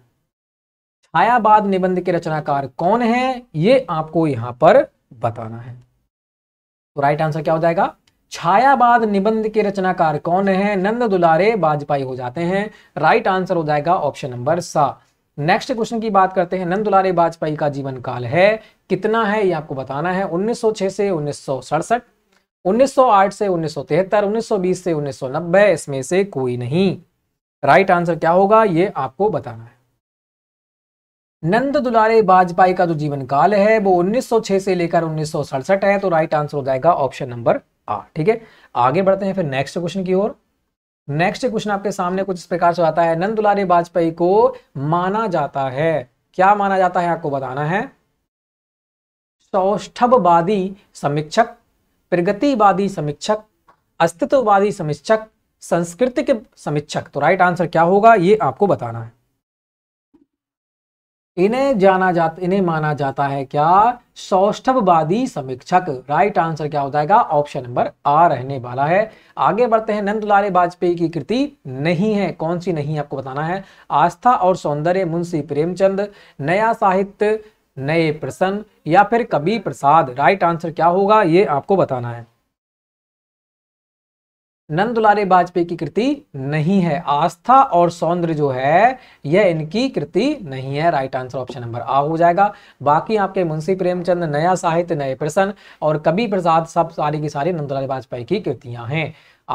हयाबाद निबंध के रचनाकार कौन है ये आपको यहां पर बताना है तो राइट आंसर क्या हो जाएगा छायाबाद निबंध के रचनाकार कौन है नंद दुलारे वाजपेयी हो जाते हैं राइट आंसर हो जाएगा ऑप्शन नंबर सा नेक्स्ट क्वेश्चन की बात करते हैं नंद दुलारे वाजपेयी का जीवन काल है कितना है ये आपको बताना है 1906 से उन्नीस 1908 से 1973, 1920 से 1990 इसमें से कोई नहीं राइट आंसर क्या होगा ये आपको बताना है नंद दुलारे वाजपेयी का जो जीवन काल है वो 1906 से लेकर उन्नीस है तो राइट आंसर हो जाएगा ऑप्शन नंबर आ ठीक है आगे बढ़ते हैं फिर नेक्स्ट क्वेश्चन की ओर नेक्स्ट क्वेश्चन आपके सामने कुछ इस प्रकार से आता है नंद दुलारे वाजपेयी को माना जाता है क्या माना जाता है आपको बताना है सौष्ठववादी समीक्षक प्रगतिवादी समीक्षक अस्तित्ववादी समीक्षक संस्कृति के समीक्षक तो राइट आंसर क्या होगा ये आपको बताना है इन्हें जाना जाता इन्हें माना जाता है क्या सौष्ठववादी समीक्षक राइट आंसर क्या हो जाएगा ऑप्शन नंबर आ रहने वाला है आगे बढ़ते हैं नंदलाल वाजपेयी की कृति नहीं है कौन सी नहीं आपको बताना है आस्था और सौंदर्य मुंशी प्रेमचंद नया साहित्य नए प्रसन्न या फिर कबीर प्रसाद राइट आंसर क्या होगा ये आपको बताना है नंद दुलारे वाजपेयी की कृति नहीं है आस्था और सौंदर्य जो है यह इनकी कृति नहीं है राइट आंसर ऑप्शन नंबर आ हो जाएगा बाकी आपके मुंशी प्रेमचंद नया साहित्य नए प्रसन्न और कवि प्रसाद सब सारी की सारी नंद दुलारे वाजपेयी की कृतियां हैं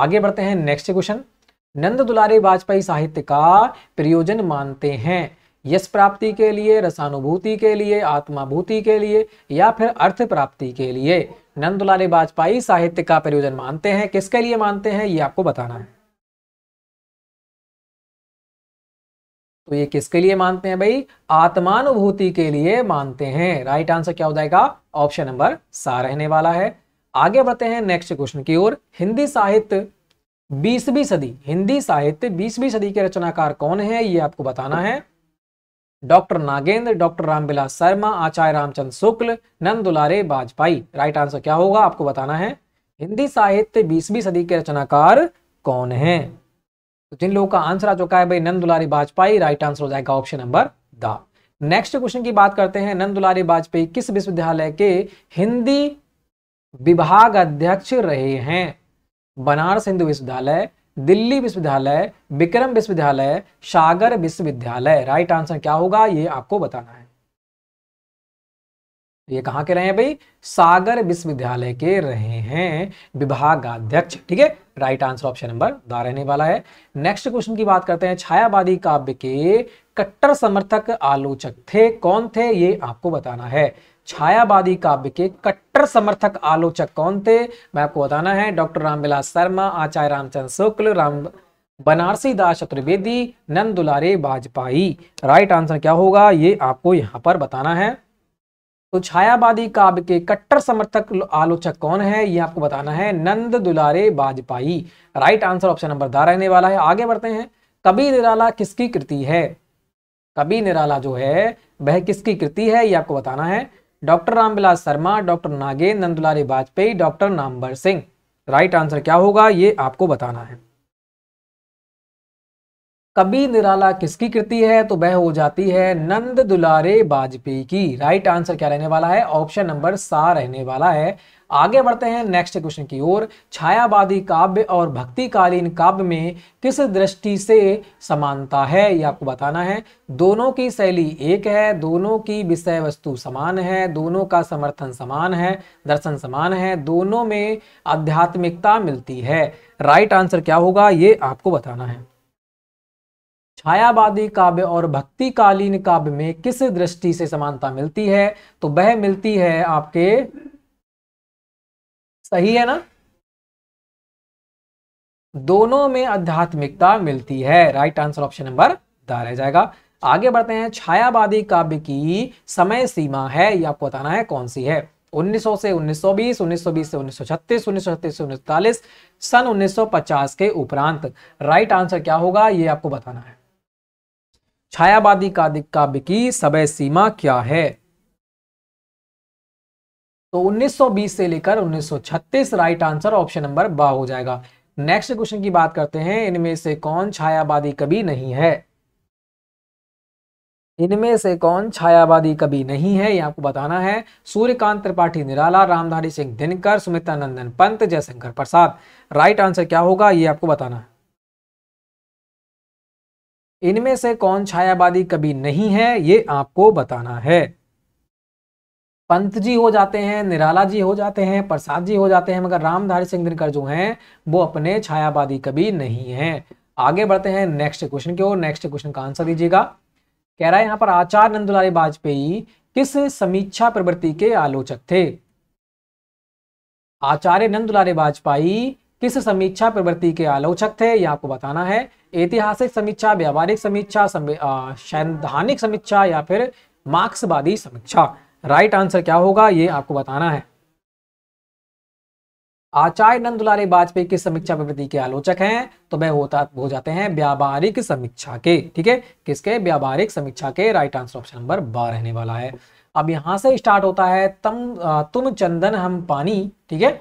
आगे बढ़ते हैं नेक्स्ट क्वेश्चन नंद दुलारे वाजपेयी साहित्य का प्रयोजन मानते हैं यश प्राप्ति के लिए रसानुभूति के लिए आत्माभूति के लिए या फिर अर्थ प्राप्ति के लिए नंद दुलारी वाजपेयी साहित्य का प्रयोजन मानते हैं किसके लिए मानते हैं ये आपको बताना है तो ये किसके लिए मानते हैं भाई आत्मानुभूति के लिए मानते हैं राइट आंसर क्या हो जाएगा ऑप्शन नंबर सा रहने वाला है आगे बढ़ते हैं नेक्स्ट क्वेश्चन की ओर हिंदी साहित्य बीसवीं सदी हिंदी साहित्य बीसवीं सदी के रचनाकार कौन है ये आपको बताना है doctor Nagendra doctor Ramvilas Sharma Acharya Ramchandra Shukla Nand Dulare Vajpeyi right answer क्या होगा आपको बताना है हिंदी साहित्य बीसवीं सदी के रचनाकार कौन है तो जिन लोगों का आंसर आ चुका है भाई नंद दुलारी वाजपेयी राइट आंसर हो जाएगा option number the next question की बात करते हैं नंद दुलारी वाजपेयी किस विश्वविद्यालय के हिंदी विभाग अध्यक्ष रहे हैं बनारस हिंदू विश्वविद्यालय दिल्ली विश्वविद्यालय विक्रम विश्वविद्यालय सागर विश्वविद्यालय राइट आंसर क्या होगा ये आपको बताना है ये कहां के रहे हैं भाई सागर विश्वविद्यालय के रहे हैं विभागाध्यक्ष ठीक है राइट आंसर ऑप्शन नंबर दो रहने वाला है नेक्स्ट क्वेश्चन की बात करते हैं छायावादी काव्य के कट्टर समर्थक आलोचक थे कौन थे ये आपको बताना है छायावादी काव्य के कट्टर समर्थक आलोचक कौन थे मैं आपको बताना है doctor Ramvilas Sharma Acharya Ramchandra Shukla Ram Banarsi Das Chaturvedi Nand Dulare Vajpeyi right answer क्या होगा ये आपको यहाँ पर बताना है तो छायावादी काव्य के कट्टर समर्थक आलोचक कौन है ये आपको बताना है Nand Dulare Vajpeyi right answer option number D रहने वाला है आगे बढ़ते हैं कभी निराला किसकी कृति है कभी निराला जो है वह किसकी कृति है ये आपको बताना है doctor Ramvilas Sharma doctor Nagendra Nandulare Vajpeyi doctor Namvar Singh right answer क्या होगा ये आपको बताना है कभी निराला किसकी कृति है तो वह हो जाती है नंद दुलारे वाजपेयी की राइट आंसर क्या रहने वाला है ऑप्शन नंबर सा रहने वाला है आगे बढ़ते हैं नेक्स्ट क्वेश्चन की ओर छायावादी काव्य और भक्तिकालीन काव्य में किस दृष्टि से समानता है ये आपको बताना है दोनों की शैली एक है दोनों की विषय वस्तु समान है दोनों का समर्थन समान है दर्शन समान है दोनों में आध्यात्मिकता मिलती है राइट आंसर क्या होगा ये आपको बताना है छायावादी काव्य और भक्तिकालीन काव्य में किस दृष्टि से समानता मिलती है तो वह मिलती है आपके सही है ना दोनों में आध्यात्मिकता मिलती है right answer option number D रह जाएगा आगे बढ़ते हैं छायावादी काव्य की समय सीमा है ये आपको बताना है कौन सी है 1900 से 1920, 1920 से 1936, 1936 से 1940, सन 1950 के उपरांत राइट आंसर क्या होगा ये आपको बताना है छायावादी काव्य की समय सीमा क्या है तो 1920 से लेकर 1936 राइट आंसर ऑप्शन नंबर ब हो जाएगा नेक्स्ट क्वेश्चन की बात करते हैं इनमें से कौन छायावादी कभी नहीं है इनमें से कौन छायावादी कभी नहीं है ये आपको बताना है सूर्यकांत त्रिपाठी निराला रामधारी सिंह दिनकर सुमित्र नंदन पंत जयशंकर प्रसाद राइट आंसर क्या होगा ये आपको बताना है इनमें से कौन छायावादी कभी नहीं है ये आपको बताना है पंत जी हो जाते हैं निराला जी हो जाते हैं प्रसाद जी हो जाते हैं मगर रामधारी सिंह दिनकर जो हैं वो अपने छायावादी कभी नहीं हैं आगे बढ़ते हैं नेक्स्ट क्वेश्चन की ओर नेक्स्ट क्वेश्चन का आंसर दीजिएगा कह रहा है यहाँ पर आचार्य नंदुलारी वाजपेयी किस समीक्षा प्रवृत्ति के आलोचक थे आचार्य नंदुलारी वाजपेयी किस समीक्षा प्रवृत्ति के आलोचक थे ये आपको बताना है ऐतिहासिक समीक्षा व्यावहारिक समीक्षा संवैधानिक समीक्षा या फिर मार्क्सवादी समीक्षा राइट आंसर क्या होगा ये आपको बताना है आचार्य नंदुलारे वाजपेयी की समीक्षा प्रवृत्ति के आलोचक हैं तो वह होता हो जाते हैं व्यावहारिक समीक्षा के ठीक है किसके व्यावहारिक समीक्षा के राइट आंसर ऑप्शन नंबर बार रहने वाला है अब यहां से स्टार्ट होता है तम तुम चंदन हम पानी ठीक है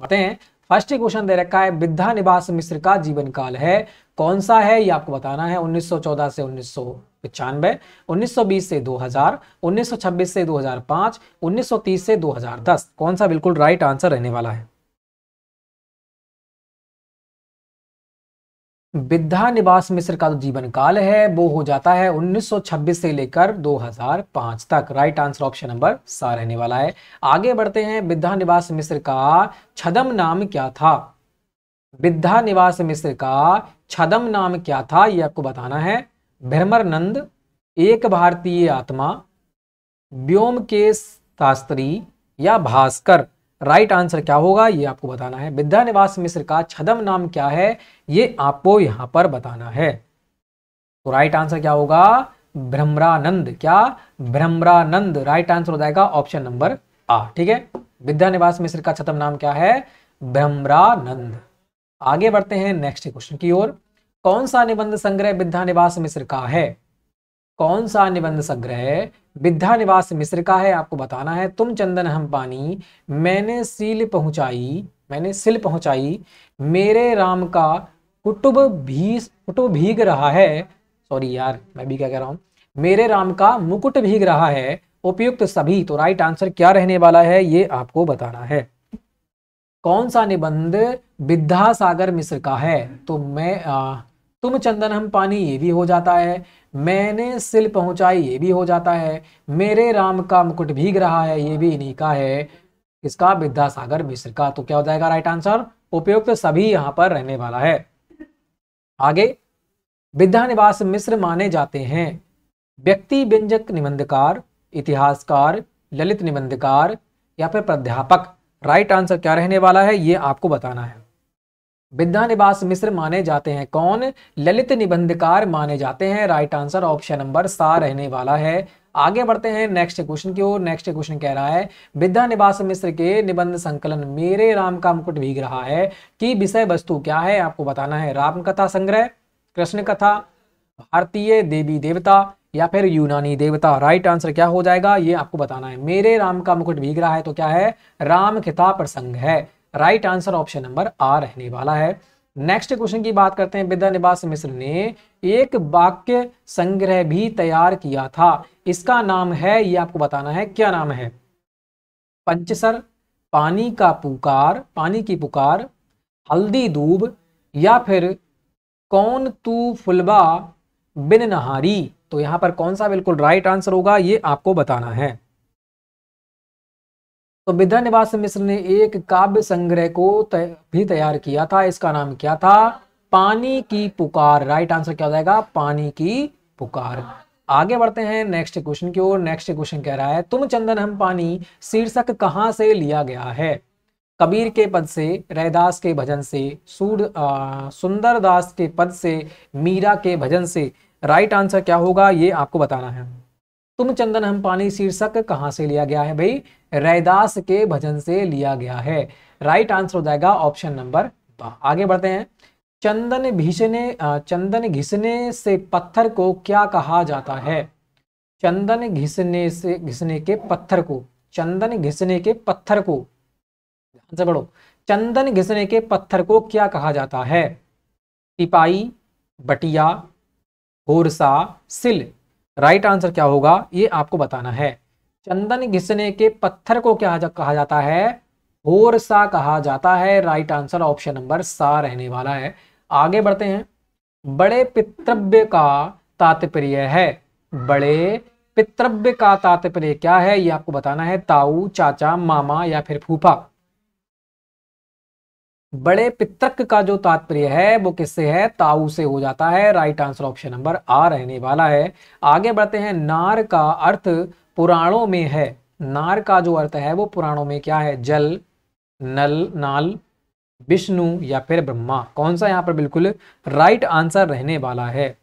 बताते हैं फर्स्ट क्वेश्चन दे रखा है विद्या निवास मिश्र का जीवन काल है कौन सा है ये आपको बताना है 1914 से उन्नीस सौ उन्नीस से 2000, 1926 से 2005, 1930 से 2010 कौन सा बिल्कुल राइट आंसर रहने वाला है विद्या निवास मिश्र का जो जीवन काल है वो हो जाता है 1926 से लेकर 2005 तक राइट आंसर ऑप्शन नंबर सा रहने वाला है आगे बढ़ते हैं विद्या निवास मिश्र का छदम नाम क्या था विद्या निवास मिश्र का छदम नाम क्या था ये आपको बताना है भ्रमर नंद एक भारतीय आत्मा व्योम के शास्त्री या भास्कर राइट आंसर क्या होगा ये आपको बताना है विद्या निवास मिश्र का छदम नाम क्या है ये आपको यहां पर बताना है तो राइट आंसर क्या होगा भ्रमरानंद क्या भ्रमरानंद राइट आंसर हो जाएगा ऑप्शन नंबर आ ठीक है विद्या निवास मिश्र का छतम नाम क्या है भ्रमरानंद आगे बढ़ते हैं नेक्स्ट क्वेश्चन की ओर कौन सा निबंध संग्रह विद्या निवास मिश्र का है कौन सा निबंध संग्रह विद्या निवास मिश्र का है आपको बताना है तुम चंदन हम पानी मैंने सील पहुंचाई मैंने सिल पहुंचाई मेरे राम का कुटुब भी कुटुब भीग रहा है सॉरी यार मैं भी क्या कह रहा हूं मेरे राम का मुकुट भीग रहा है उपयुक्त सभी तो राइट आंसर क्या रहने वाला है ये आपको बताना है कौन सा निबंध विद्या सागर मिश्र का है तो मैं आ, तुम चंदन हम पानी ये भी हो जाता है मैंने सिल पहुंचाई ये भी हो जाता है मेरे राम का मुकुट भीग रहा है ये भी इन्हीं का है इसका विद्यासागर मिश्र का तो क्या हो जाएगा राइट आंसर उपयुक्त सभी यहाँ पर रहने वाला है आगे विद्या निवास मिश्र माने जाते हैं व्यक्ति व्यंजक निबंधकार इतिहासकार ललित निबंधकार या फिर प्राध्यापक राइट आंसर क्या रहने वाला है ये आपको बताना है निवास मिश्र माने जाते हैं कौन ललित निबंधकार माने जाते हैं राइट आंसर ऑप्शन नंबर सा रहने वाला है आगे बढ़ते हैं नेक्स्ट क्वेश्चन की ओर नेक्स्ट क्वेश्चन कह रहा है विद्यानिवास मिश्र के निबंध संकलन मेरे राम का मुकुट भीग रहा है कि विषय वस्तु क्या है आपको बताना है राम कथा संग्रह कृष्ण कथा भारतीय देवी देवता या फिर यूनानी देवता राइट आंसर क्या हो जाएगा ये आपको बताना है मेरे राम का मुकुट भीग रहा है तो क्या है राम खिता प्रसंग है right answer option number A रहने वाला है नेक्स्ट क्वेश्चन की बात करते हैं विद्या निवास मिश्र ने एक वाक्य संग्रह भी तैयार किया था इसका नाम है ये आपको बताना है क्या नाम है पंचसर पानी का पुकार पानी की पुकार हल्दी दूब या फिर कौन तू फुलबा बिन नहारी तो यहां पर कौन सा बिल्कुल राइट आंसर होगा ये आपको बताना है तो निवास मिश्र ने एक काव्य संग्रह को तय, भी तैयार किया था इसका नाम क्या था पानी की पुकार राइट आंसर क्या हो जाएगा पानी की पुकार आगे बढ़ते हैं नेक्स्ट क्वेश्चन की ओर नेक्स्ट क्वेश्चन कह रहा है तुम चंदन हम पानी शीर्षक कहाँ से लिया गया है कबीर के पद से रैदास के भजन से सूर दास के पद से मीरा के भजन से राइट आंसर क्या होगा ये आपको बताना है तुम चंदन हम पानी शीर्षक कहां से लिया गया है भाई रैदास के भजन से लिया गया है राइट आंसर हो जाएगा ऑप्शन नंबर आगे बढ़ते हैं चंदन घिसने चंदन घिसने से पत्थर को क्या कहा जाता है चंदन घिसने से घिसने के पत्थर को चंदन घिसने के पत्थर को आंसर बढ़ो चंदन घिसने के पत्थर को क्या कहा जाता है सिपाही बटिया होरसा सिल राइट आंसर क्या होगा ये आपको बताना है चंदन घिसने के पत्थर को क्या जा, कहा जाता है होरसा कहा जाता है राइट आंसर ऑप्शन नंबर सा रहने वाला है आगे बढ़ते हैं बड़े पितृव्य का तात्पर्य है बड़े पितृव्य का तात्पर्य क्या है ये आपको बताना है ताऊ चाचा मामा या फिर फूफा बड़े पितक का जो तात्पर्य है वो किससे है ताऊ से हो जाता है right answer option number A रहने वाला है आगे बढ़ते हैं नार का अर्थ पुराणों में है नार का जो अर्थ है वो पुराणों में क्या है जल नल नाल विष्णु या फिर ब्रह्मा कौन सा यहाँ पर बिल्कुल राइट आंसर रहने वाला है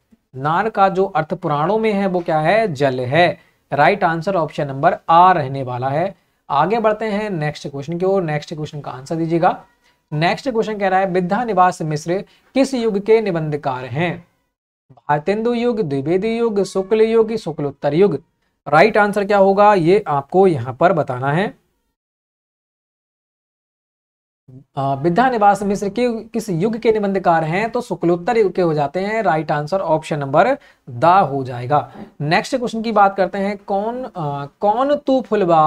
नार का जो अर्थ पुराणों में है वो क्या है जल है right answer option number A रहने वाला है आगे बढ़ते हैं नेक्स्ट क्वेश्चन की ओर नेक्स्ट क्वेश्चन का आंसर दीजिएगा नेक्स्ट क्वेश्चन कह रहा है विद्या निवास मिश्र किस युग के निबंधकार हैं भारतेंदु युग द्विवेदी युग शुक्ल युग शुक्लोत्तर युग राइट आंसर क्या होगा ये आपको यहां पर बताना है विद्या निवास मिश्र के किस युग के निबंधकार हैं तो शुक्लोत्तर युग के हो जाते हैं right answer option number D हो जाएगा नेक्स्ट क्वेश्चन की बात करते हैं कौन आ, कौन तू फुलवा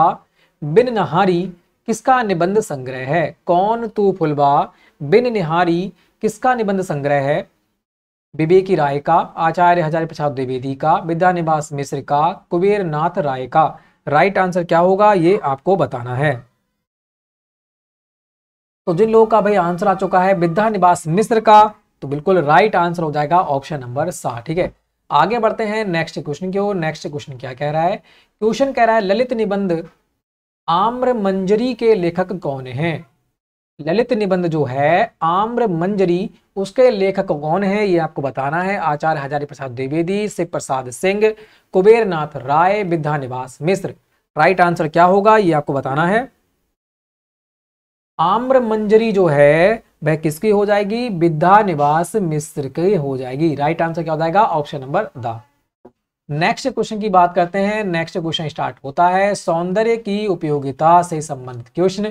बिन नहारी किसका निबंध संग्रह है कौन तू फुलवा बिन निहारी किसका निबंध संग्रह है विवेकी राय का आचार्य हजारी प्रसाद द्विवेदी का निवास मिश्र का कुबेर नाथ राय का राइट आंसर क्या होगा ये आपको बताना है तो जिन लोगों का भाई आंसर आ चुका है निवास मिश्र का तो बिल्कुल राइट आंसर हो जाएगा ऑप्शन नंबर सात ठीक है आगे बढ़ते हैं नेक्स्ट क्वेश्चन की ओर नेक्स्ट क्वेश्चन क्या कह रहा है क्वेश्चन कह रहा है ललित निबंध आम्र मंजरी के लेखक कौन हैं ललित निबंध जो है आम्र मंजरी उसके लेखक कौन है ये आपको बताना है आचार्य हजारी प्रसाद द्विवेदी शिव प्रसाद सिंह कुबेरनाथ राय निवास मिश्र राइट आंसर क्या होगा ये आपको बताना है आम्र मंजरी जो है वह किसकी हो जाएगी निवास मिश्र की हो जाएगी राइट आंसर क्या हो जाएगा ऑप्शन नंबर दस नेक्स्ट क्वेश्चन की बात करते हैं नेक्स्ट क्वेश्चन स्टार्ट होता है सौंदर्य की उपयोगिता से संबंधित क्वेश्चन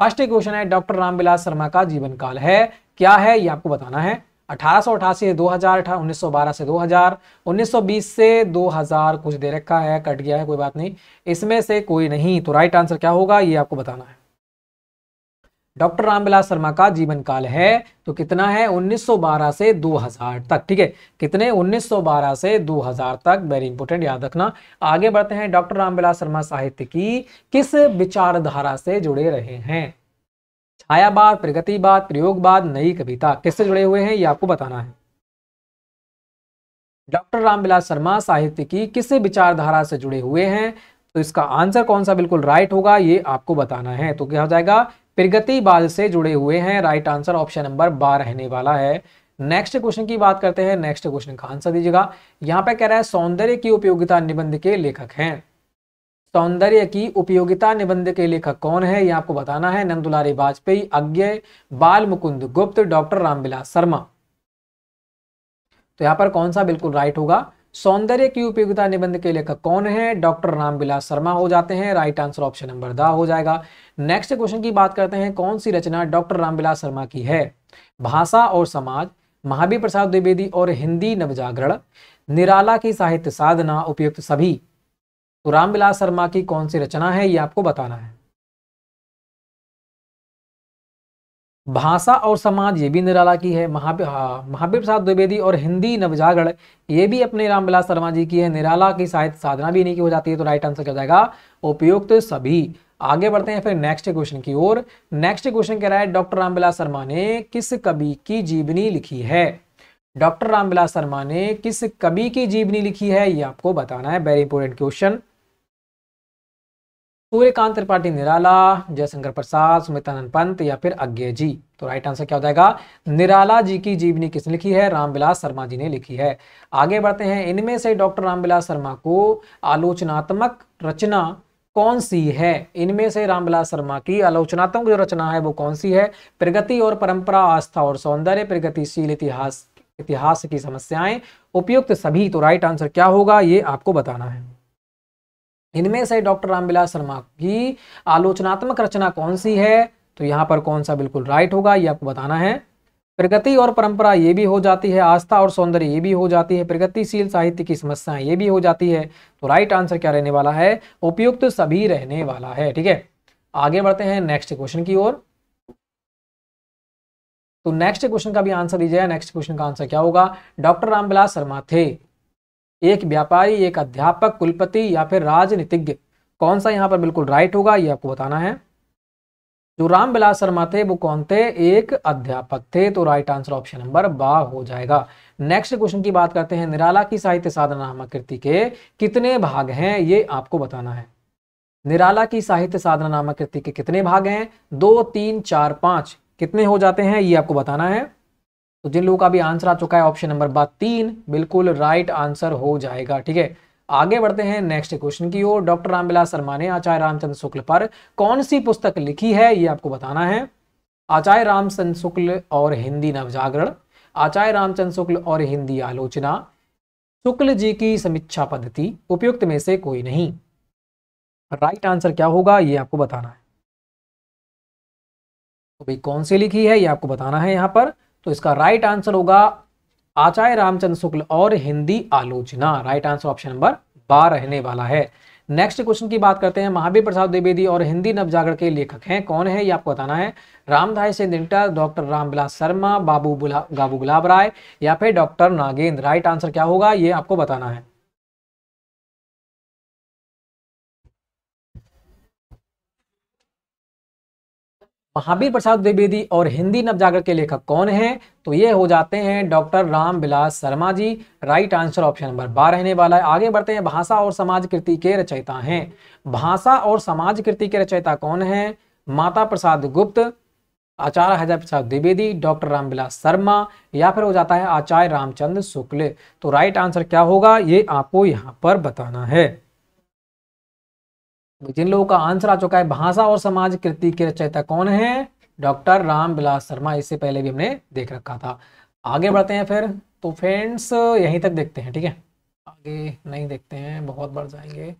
फर्स्ट क्वेश्चन है डॉक्टर रामविलास शर्मा का जीवन काल है क्या है ये आपको बताना है अठारह से 2000 1912 से 2000 1920 से 2000 कुछ दे रखा है कट गया है कोई बात नहीं इसमें से कोई नहीं तो राइट आंसर क्या होगा ये आपको बताना है डॉक्टर रामविलास शर्मा का जीवन काल है तो कितना है 1912 से 2000 तक ठीक है कितने 1912 से 2000 तक वेरी इंपोर्टेंट याद रखना आगे बढ़ते हैं डॉक्टर रामविलास शर्मा साहित्य की किस विचारधारा से जुड़े रहे हैं छायावाद प्रगतिवाद प्रयोगवाद नई कविता किससे जुड़े हुए हैं ये आपको बताना है डॉक्टर रामविलास शर्मा साहित्य की किस विचारधारा से जुड़े हुए हैं तो इसका आंसर कौन सा बिल्कुल राइट होगा ये आपको बताना है तो क्या हो जाएगा प्रगतिवाद से जुड़े हुए हैं राइट आंसर ऑप्शन नंबर बार रहने वाला है नेक्स्ट क्वेश्चन की बात करते हैं नेक्स्ट क्वेश्चन का आंसर दीजिएगा यहां पे कह रहा है सौंदर्य की उपयोगिता निबंध के लेखक हैं सौंदर्य की उपयोगिता निबंध के लेखक कौन है यह आपको बताना है नंदुलारी वाजपेयी अज्ञ बाल मुकुंद गुप्त डॉक्टर रामविलास शर्मा तो यहां पर कौन सा बिल्कुल राइट होगा सौंदर्य की उपयोगिता निबंध के लेखक कौन है डॉक्टर रामविलास शर्मा हो जाते हैं राइट आंसर ऑप्शन नंबर दा हो जाएगा नेक्स्ट क्वेश्चन की बात करते हैं कौन सी रचना डॉक्टर रामविलास शर्मा की है भाषा और समाज महावीर प्रसाद द्विवेदी और हिंदी नवजागरण निराला की साहित्य साधना उपयुक्त सभी तो रामविलास शर्मा की कौन सी रचना है ये आपको बताना है भाषा और समाज ये भी निराला की है महावीर हाँ, महावीर प्रसाद द्विवेदी और हिंदी नवजागरण ये भी अपने रामविलास शर्मा जी की है निराला की साहित्य साधना भी नहीं की हो जाती है तो राइट आंसर क्या हो जाएगा उपयुक्त तो सभी आगे बढ़ते हैं फिर नेक्स्ट क्वेश्चन की ओर नेक्स्ट क्वेश्चन कह रहा है डॉक्टर रामविलास शर्मा ने किस कवि की जीवनी लिखी है डॉक्टर रामविलास शर्मा ने किस कवि की जीवनी लिखी है ये आपको बताना है very important question Suryakant Tripathi Nirala Jaishankar Prasad Sumitranandan Pant या फिर अज्ञे जी तो राइट आंसर क्या हो जाएगा निराला जी की जीवनी किसने लिखी है रामविलास शर्मा जी ने लिखी है आगे बढ़ते हैं इनमें से डॉक्टर रामविलास शर्मा को आलोचनात्मक रचना कौन सी है इनमें से रामविलास शर्मा की आलोचनात्मक जो रचना है वो कौन सी है प्रगति और परंपरा आस्था और सौंदर्य प्रगतिशील इतिहास इतिहास की समस्याएं उपयुक्त सभी तो राइट आंसर क्या होगा ये आपको बताना है इनमें से डॉक्टर रामविलास शर्मा की आलोचनात्मक रचना कौन सी है तो यहाँ पर कौन सा बिल्कुल राइट होगा ये आपको बताना है प्रगति और परंपरा ये भी हो जाती है आस्था और सौंदर्य ये भी हो जाती है प्रगतिशील साहित्य की समस्याएं ये भी हो जाती है तो राइट आंसर क्या रहने वाला है उपयुक्त सभी रहने वाला है ठीक है आगे बढ़ते हैं नेक्स्ट क्वेश्चन की ओर तो नेक्स्ट क्वेश्चन का भी आंसर दीजिए नेक्स्ट क्वेश्चन का आंसर क्या होगा डॉक्टर रामविलास शर्मा थे एक व्यापारी एक अध्यापक कुलपति या फिर राजनीतिज्ञ कौन सा यहाँ पर बिल्कुल राइट होगा ये आपको बताना है जो राम बिलास शर्मा थे वो कौन थे एक अध्यापक थे तो राइट आंसर ऑप्शन नंबर बा हो जाएगा नेक्स्ट क्वेश्चन की बात करते हैं निराला की साहित्य साधना नामक कृति के कितने भाग हैं ये आपको बताना है निराला की साहित्य साधना नामक कृति के कितने भाग हैं दो तीन चार पांच कितने हो जाते हैं ये आपको बताना है तो जिन लोगों का भी आंसर आ चुका है ऑप्शन नंबर बात तीन बिल्कुल राइट आंसर हो जाएगा ठीक है आगे बढ़ते हैं नेक्स्ट क्वेश्चन की ओर डॉक्टर रामविलास शर्मा ने आचार्य रामचंद्र शुक्ल पर कौन सी पुस्तक लिखी है ये आपको बताना है आचार्य रामचंद्र शुक्ल और हिंदी नवजागरण आचार्य रामचंद्र शुक्ल और हिंदी आलोचना शुक्ल जी की समीक्षा पद्धति उपयुक्त में से कोई नहीं राइट आंसर क्या होगा ये आपको बताना है तो भाई कौन सी लिखी है ये आपको बताना है यहाँ पर तो इसका राइट आंसर होगा आचार्य रामचंद्र शुक्ल और हिंदी आलोचना राइट आंसर ऑप्शन नंबर बार रहने वाला है नेक्स्ट क्वेश्चन की बात करते हैं महावीर प्रसाद द्विवेदी और हिंदी नवजागरण के लेखक हैं कौन है ये आपको बताना है रामधाई सिंह दिनकर डॉक्टर रामबिलास शर्मा बाबू बुला गाबू गुलाब राय या फिर डॉक्टर नागेंद्र राइट आंसर क्या होगा ये आपको बताना है महावीर प्रसाद द्विवेदी और हिंदी नवजागर के लेखक कौन हैं तो ये हो जाते हैं doctor Ram Vilas Sharma ji right answer option number बारह रहने वाला है आगे बढ़ते हैं भाषा और समाज कृति के रचयिता हैं भाषा और समाज कृति के रचयिता कौन हैं माता प्रसाद गुप्त आचार्य हजर प्रसाद द्विवेदी डॉक्टर रामविलास शर्मा या फिर हो जाता है आचार्य रामचंद्र शुक्ल तो राइट आंसर क्या होगा ये आपको यहाँ पर बताना है जिन लोगों का आंसर आ चुका है भाषा और समाज कृति के रचयिता कौन है डॉक्टर राम बिलास शर्मा इससे पहले भी हमने देख रखा था आगे बढ़ते हैं फिर तो फ्रेंड्स यहीं तक देखते हैं ठीक है आगे नहीं देखते हैं बहुत बढ़ जाएंगे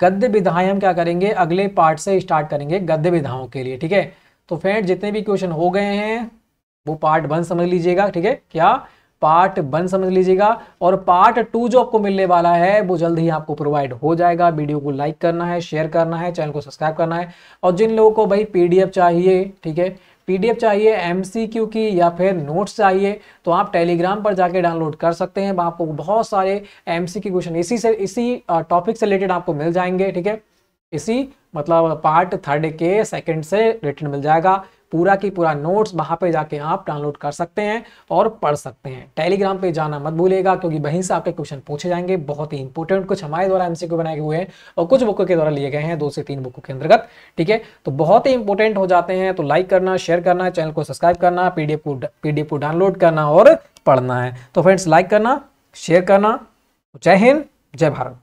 गद्य विधाएं हम क्या करेंगे अगले पार्ट से स्टार्ट करेंगे गद्य विधाओं के लिए ठीक है तो फ्रेंड्स जितने भी क्वेश्चन हो गए हैं वो पार्ट वन समझ लीजिएगा ठीक है क्या पार्ट वन समझ लीजिएगा और पार्ट टू जो आपको मिलने वाला है वो जल्द ही आपको प्रोवाइड हो जाएगा वीडियो को लाइक करना है शेयर करना है चैनल को सब्सक्राइब करना है और जिन लोगों को भाई पीडीएफ चाहिए ठीक है पीडीएफ चाहिए एमसीक्यू की या फिर नोट्स चाहिए तो आप टेलीग्राम पर जाके डाउनलोड कर सकते हैं आपको बहुत सारे की क्वेश्चन इसी से इसी टॉपिक से रिलेटेड आपको मिल जाएंगे ठीक है इसी मतलब पार्ट थर्ड के सेकंड से रिटर्न मिल जाएगा पूरा की पूरा नोट्स वहां पे जाके आप डाउनलोड कर सकते हैं और पढ़ सकते हैं टेलीग्राम पे जाना मत भूलिएगा क्योंकि वहीं से आपके क्वेश्चन पूछे जाएंगे बहुत ही इंपॉर्टेंट कुछ हमारे द्वारा एमसीक्यू बनाए हुए हैं और कुछ बुकों के द्वारा लिए गए हैं दो से तीन बुकों के अंतर्गत ठीक है तो बहुत ही इंपॉर्टेंट हो जाते हैं तो लाइक करना शेयर करना चैनल को सब्सक्राइब करना पीडीएफ को पीडीएफ को डाउनलोड करना और पढ़ना है तो फ्रेंड्स लाइक करना शेयर करना जय हिंद जय भारत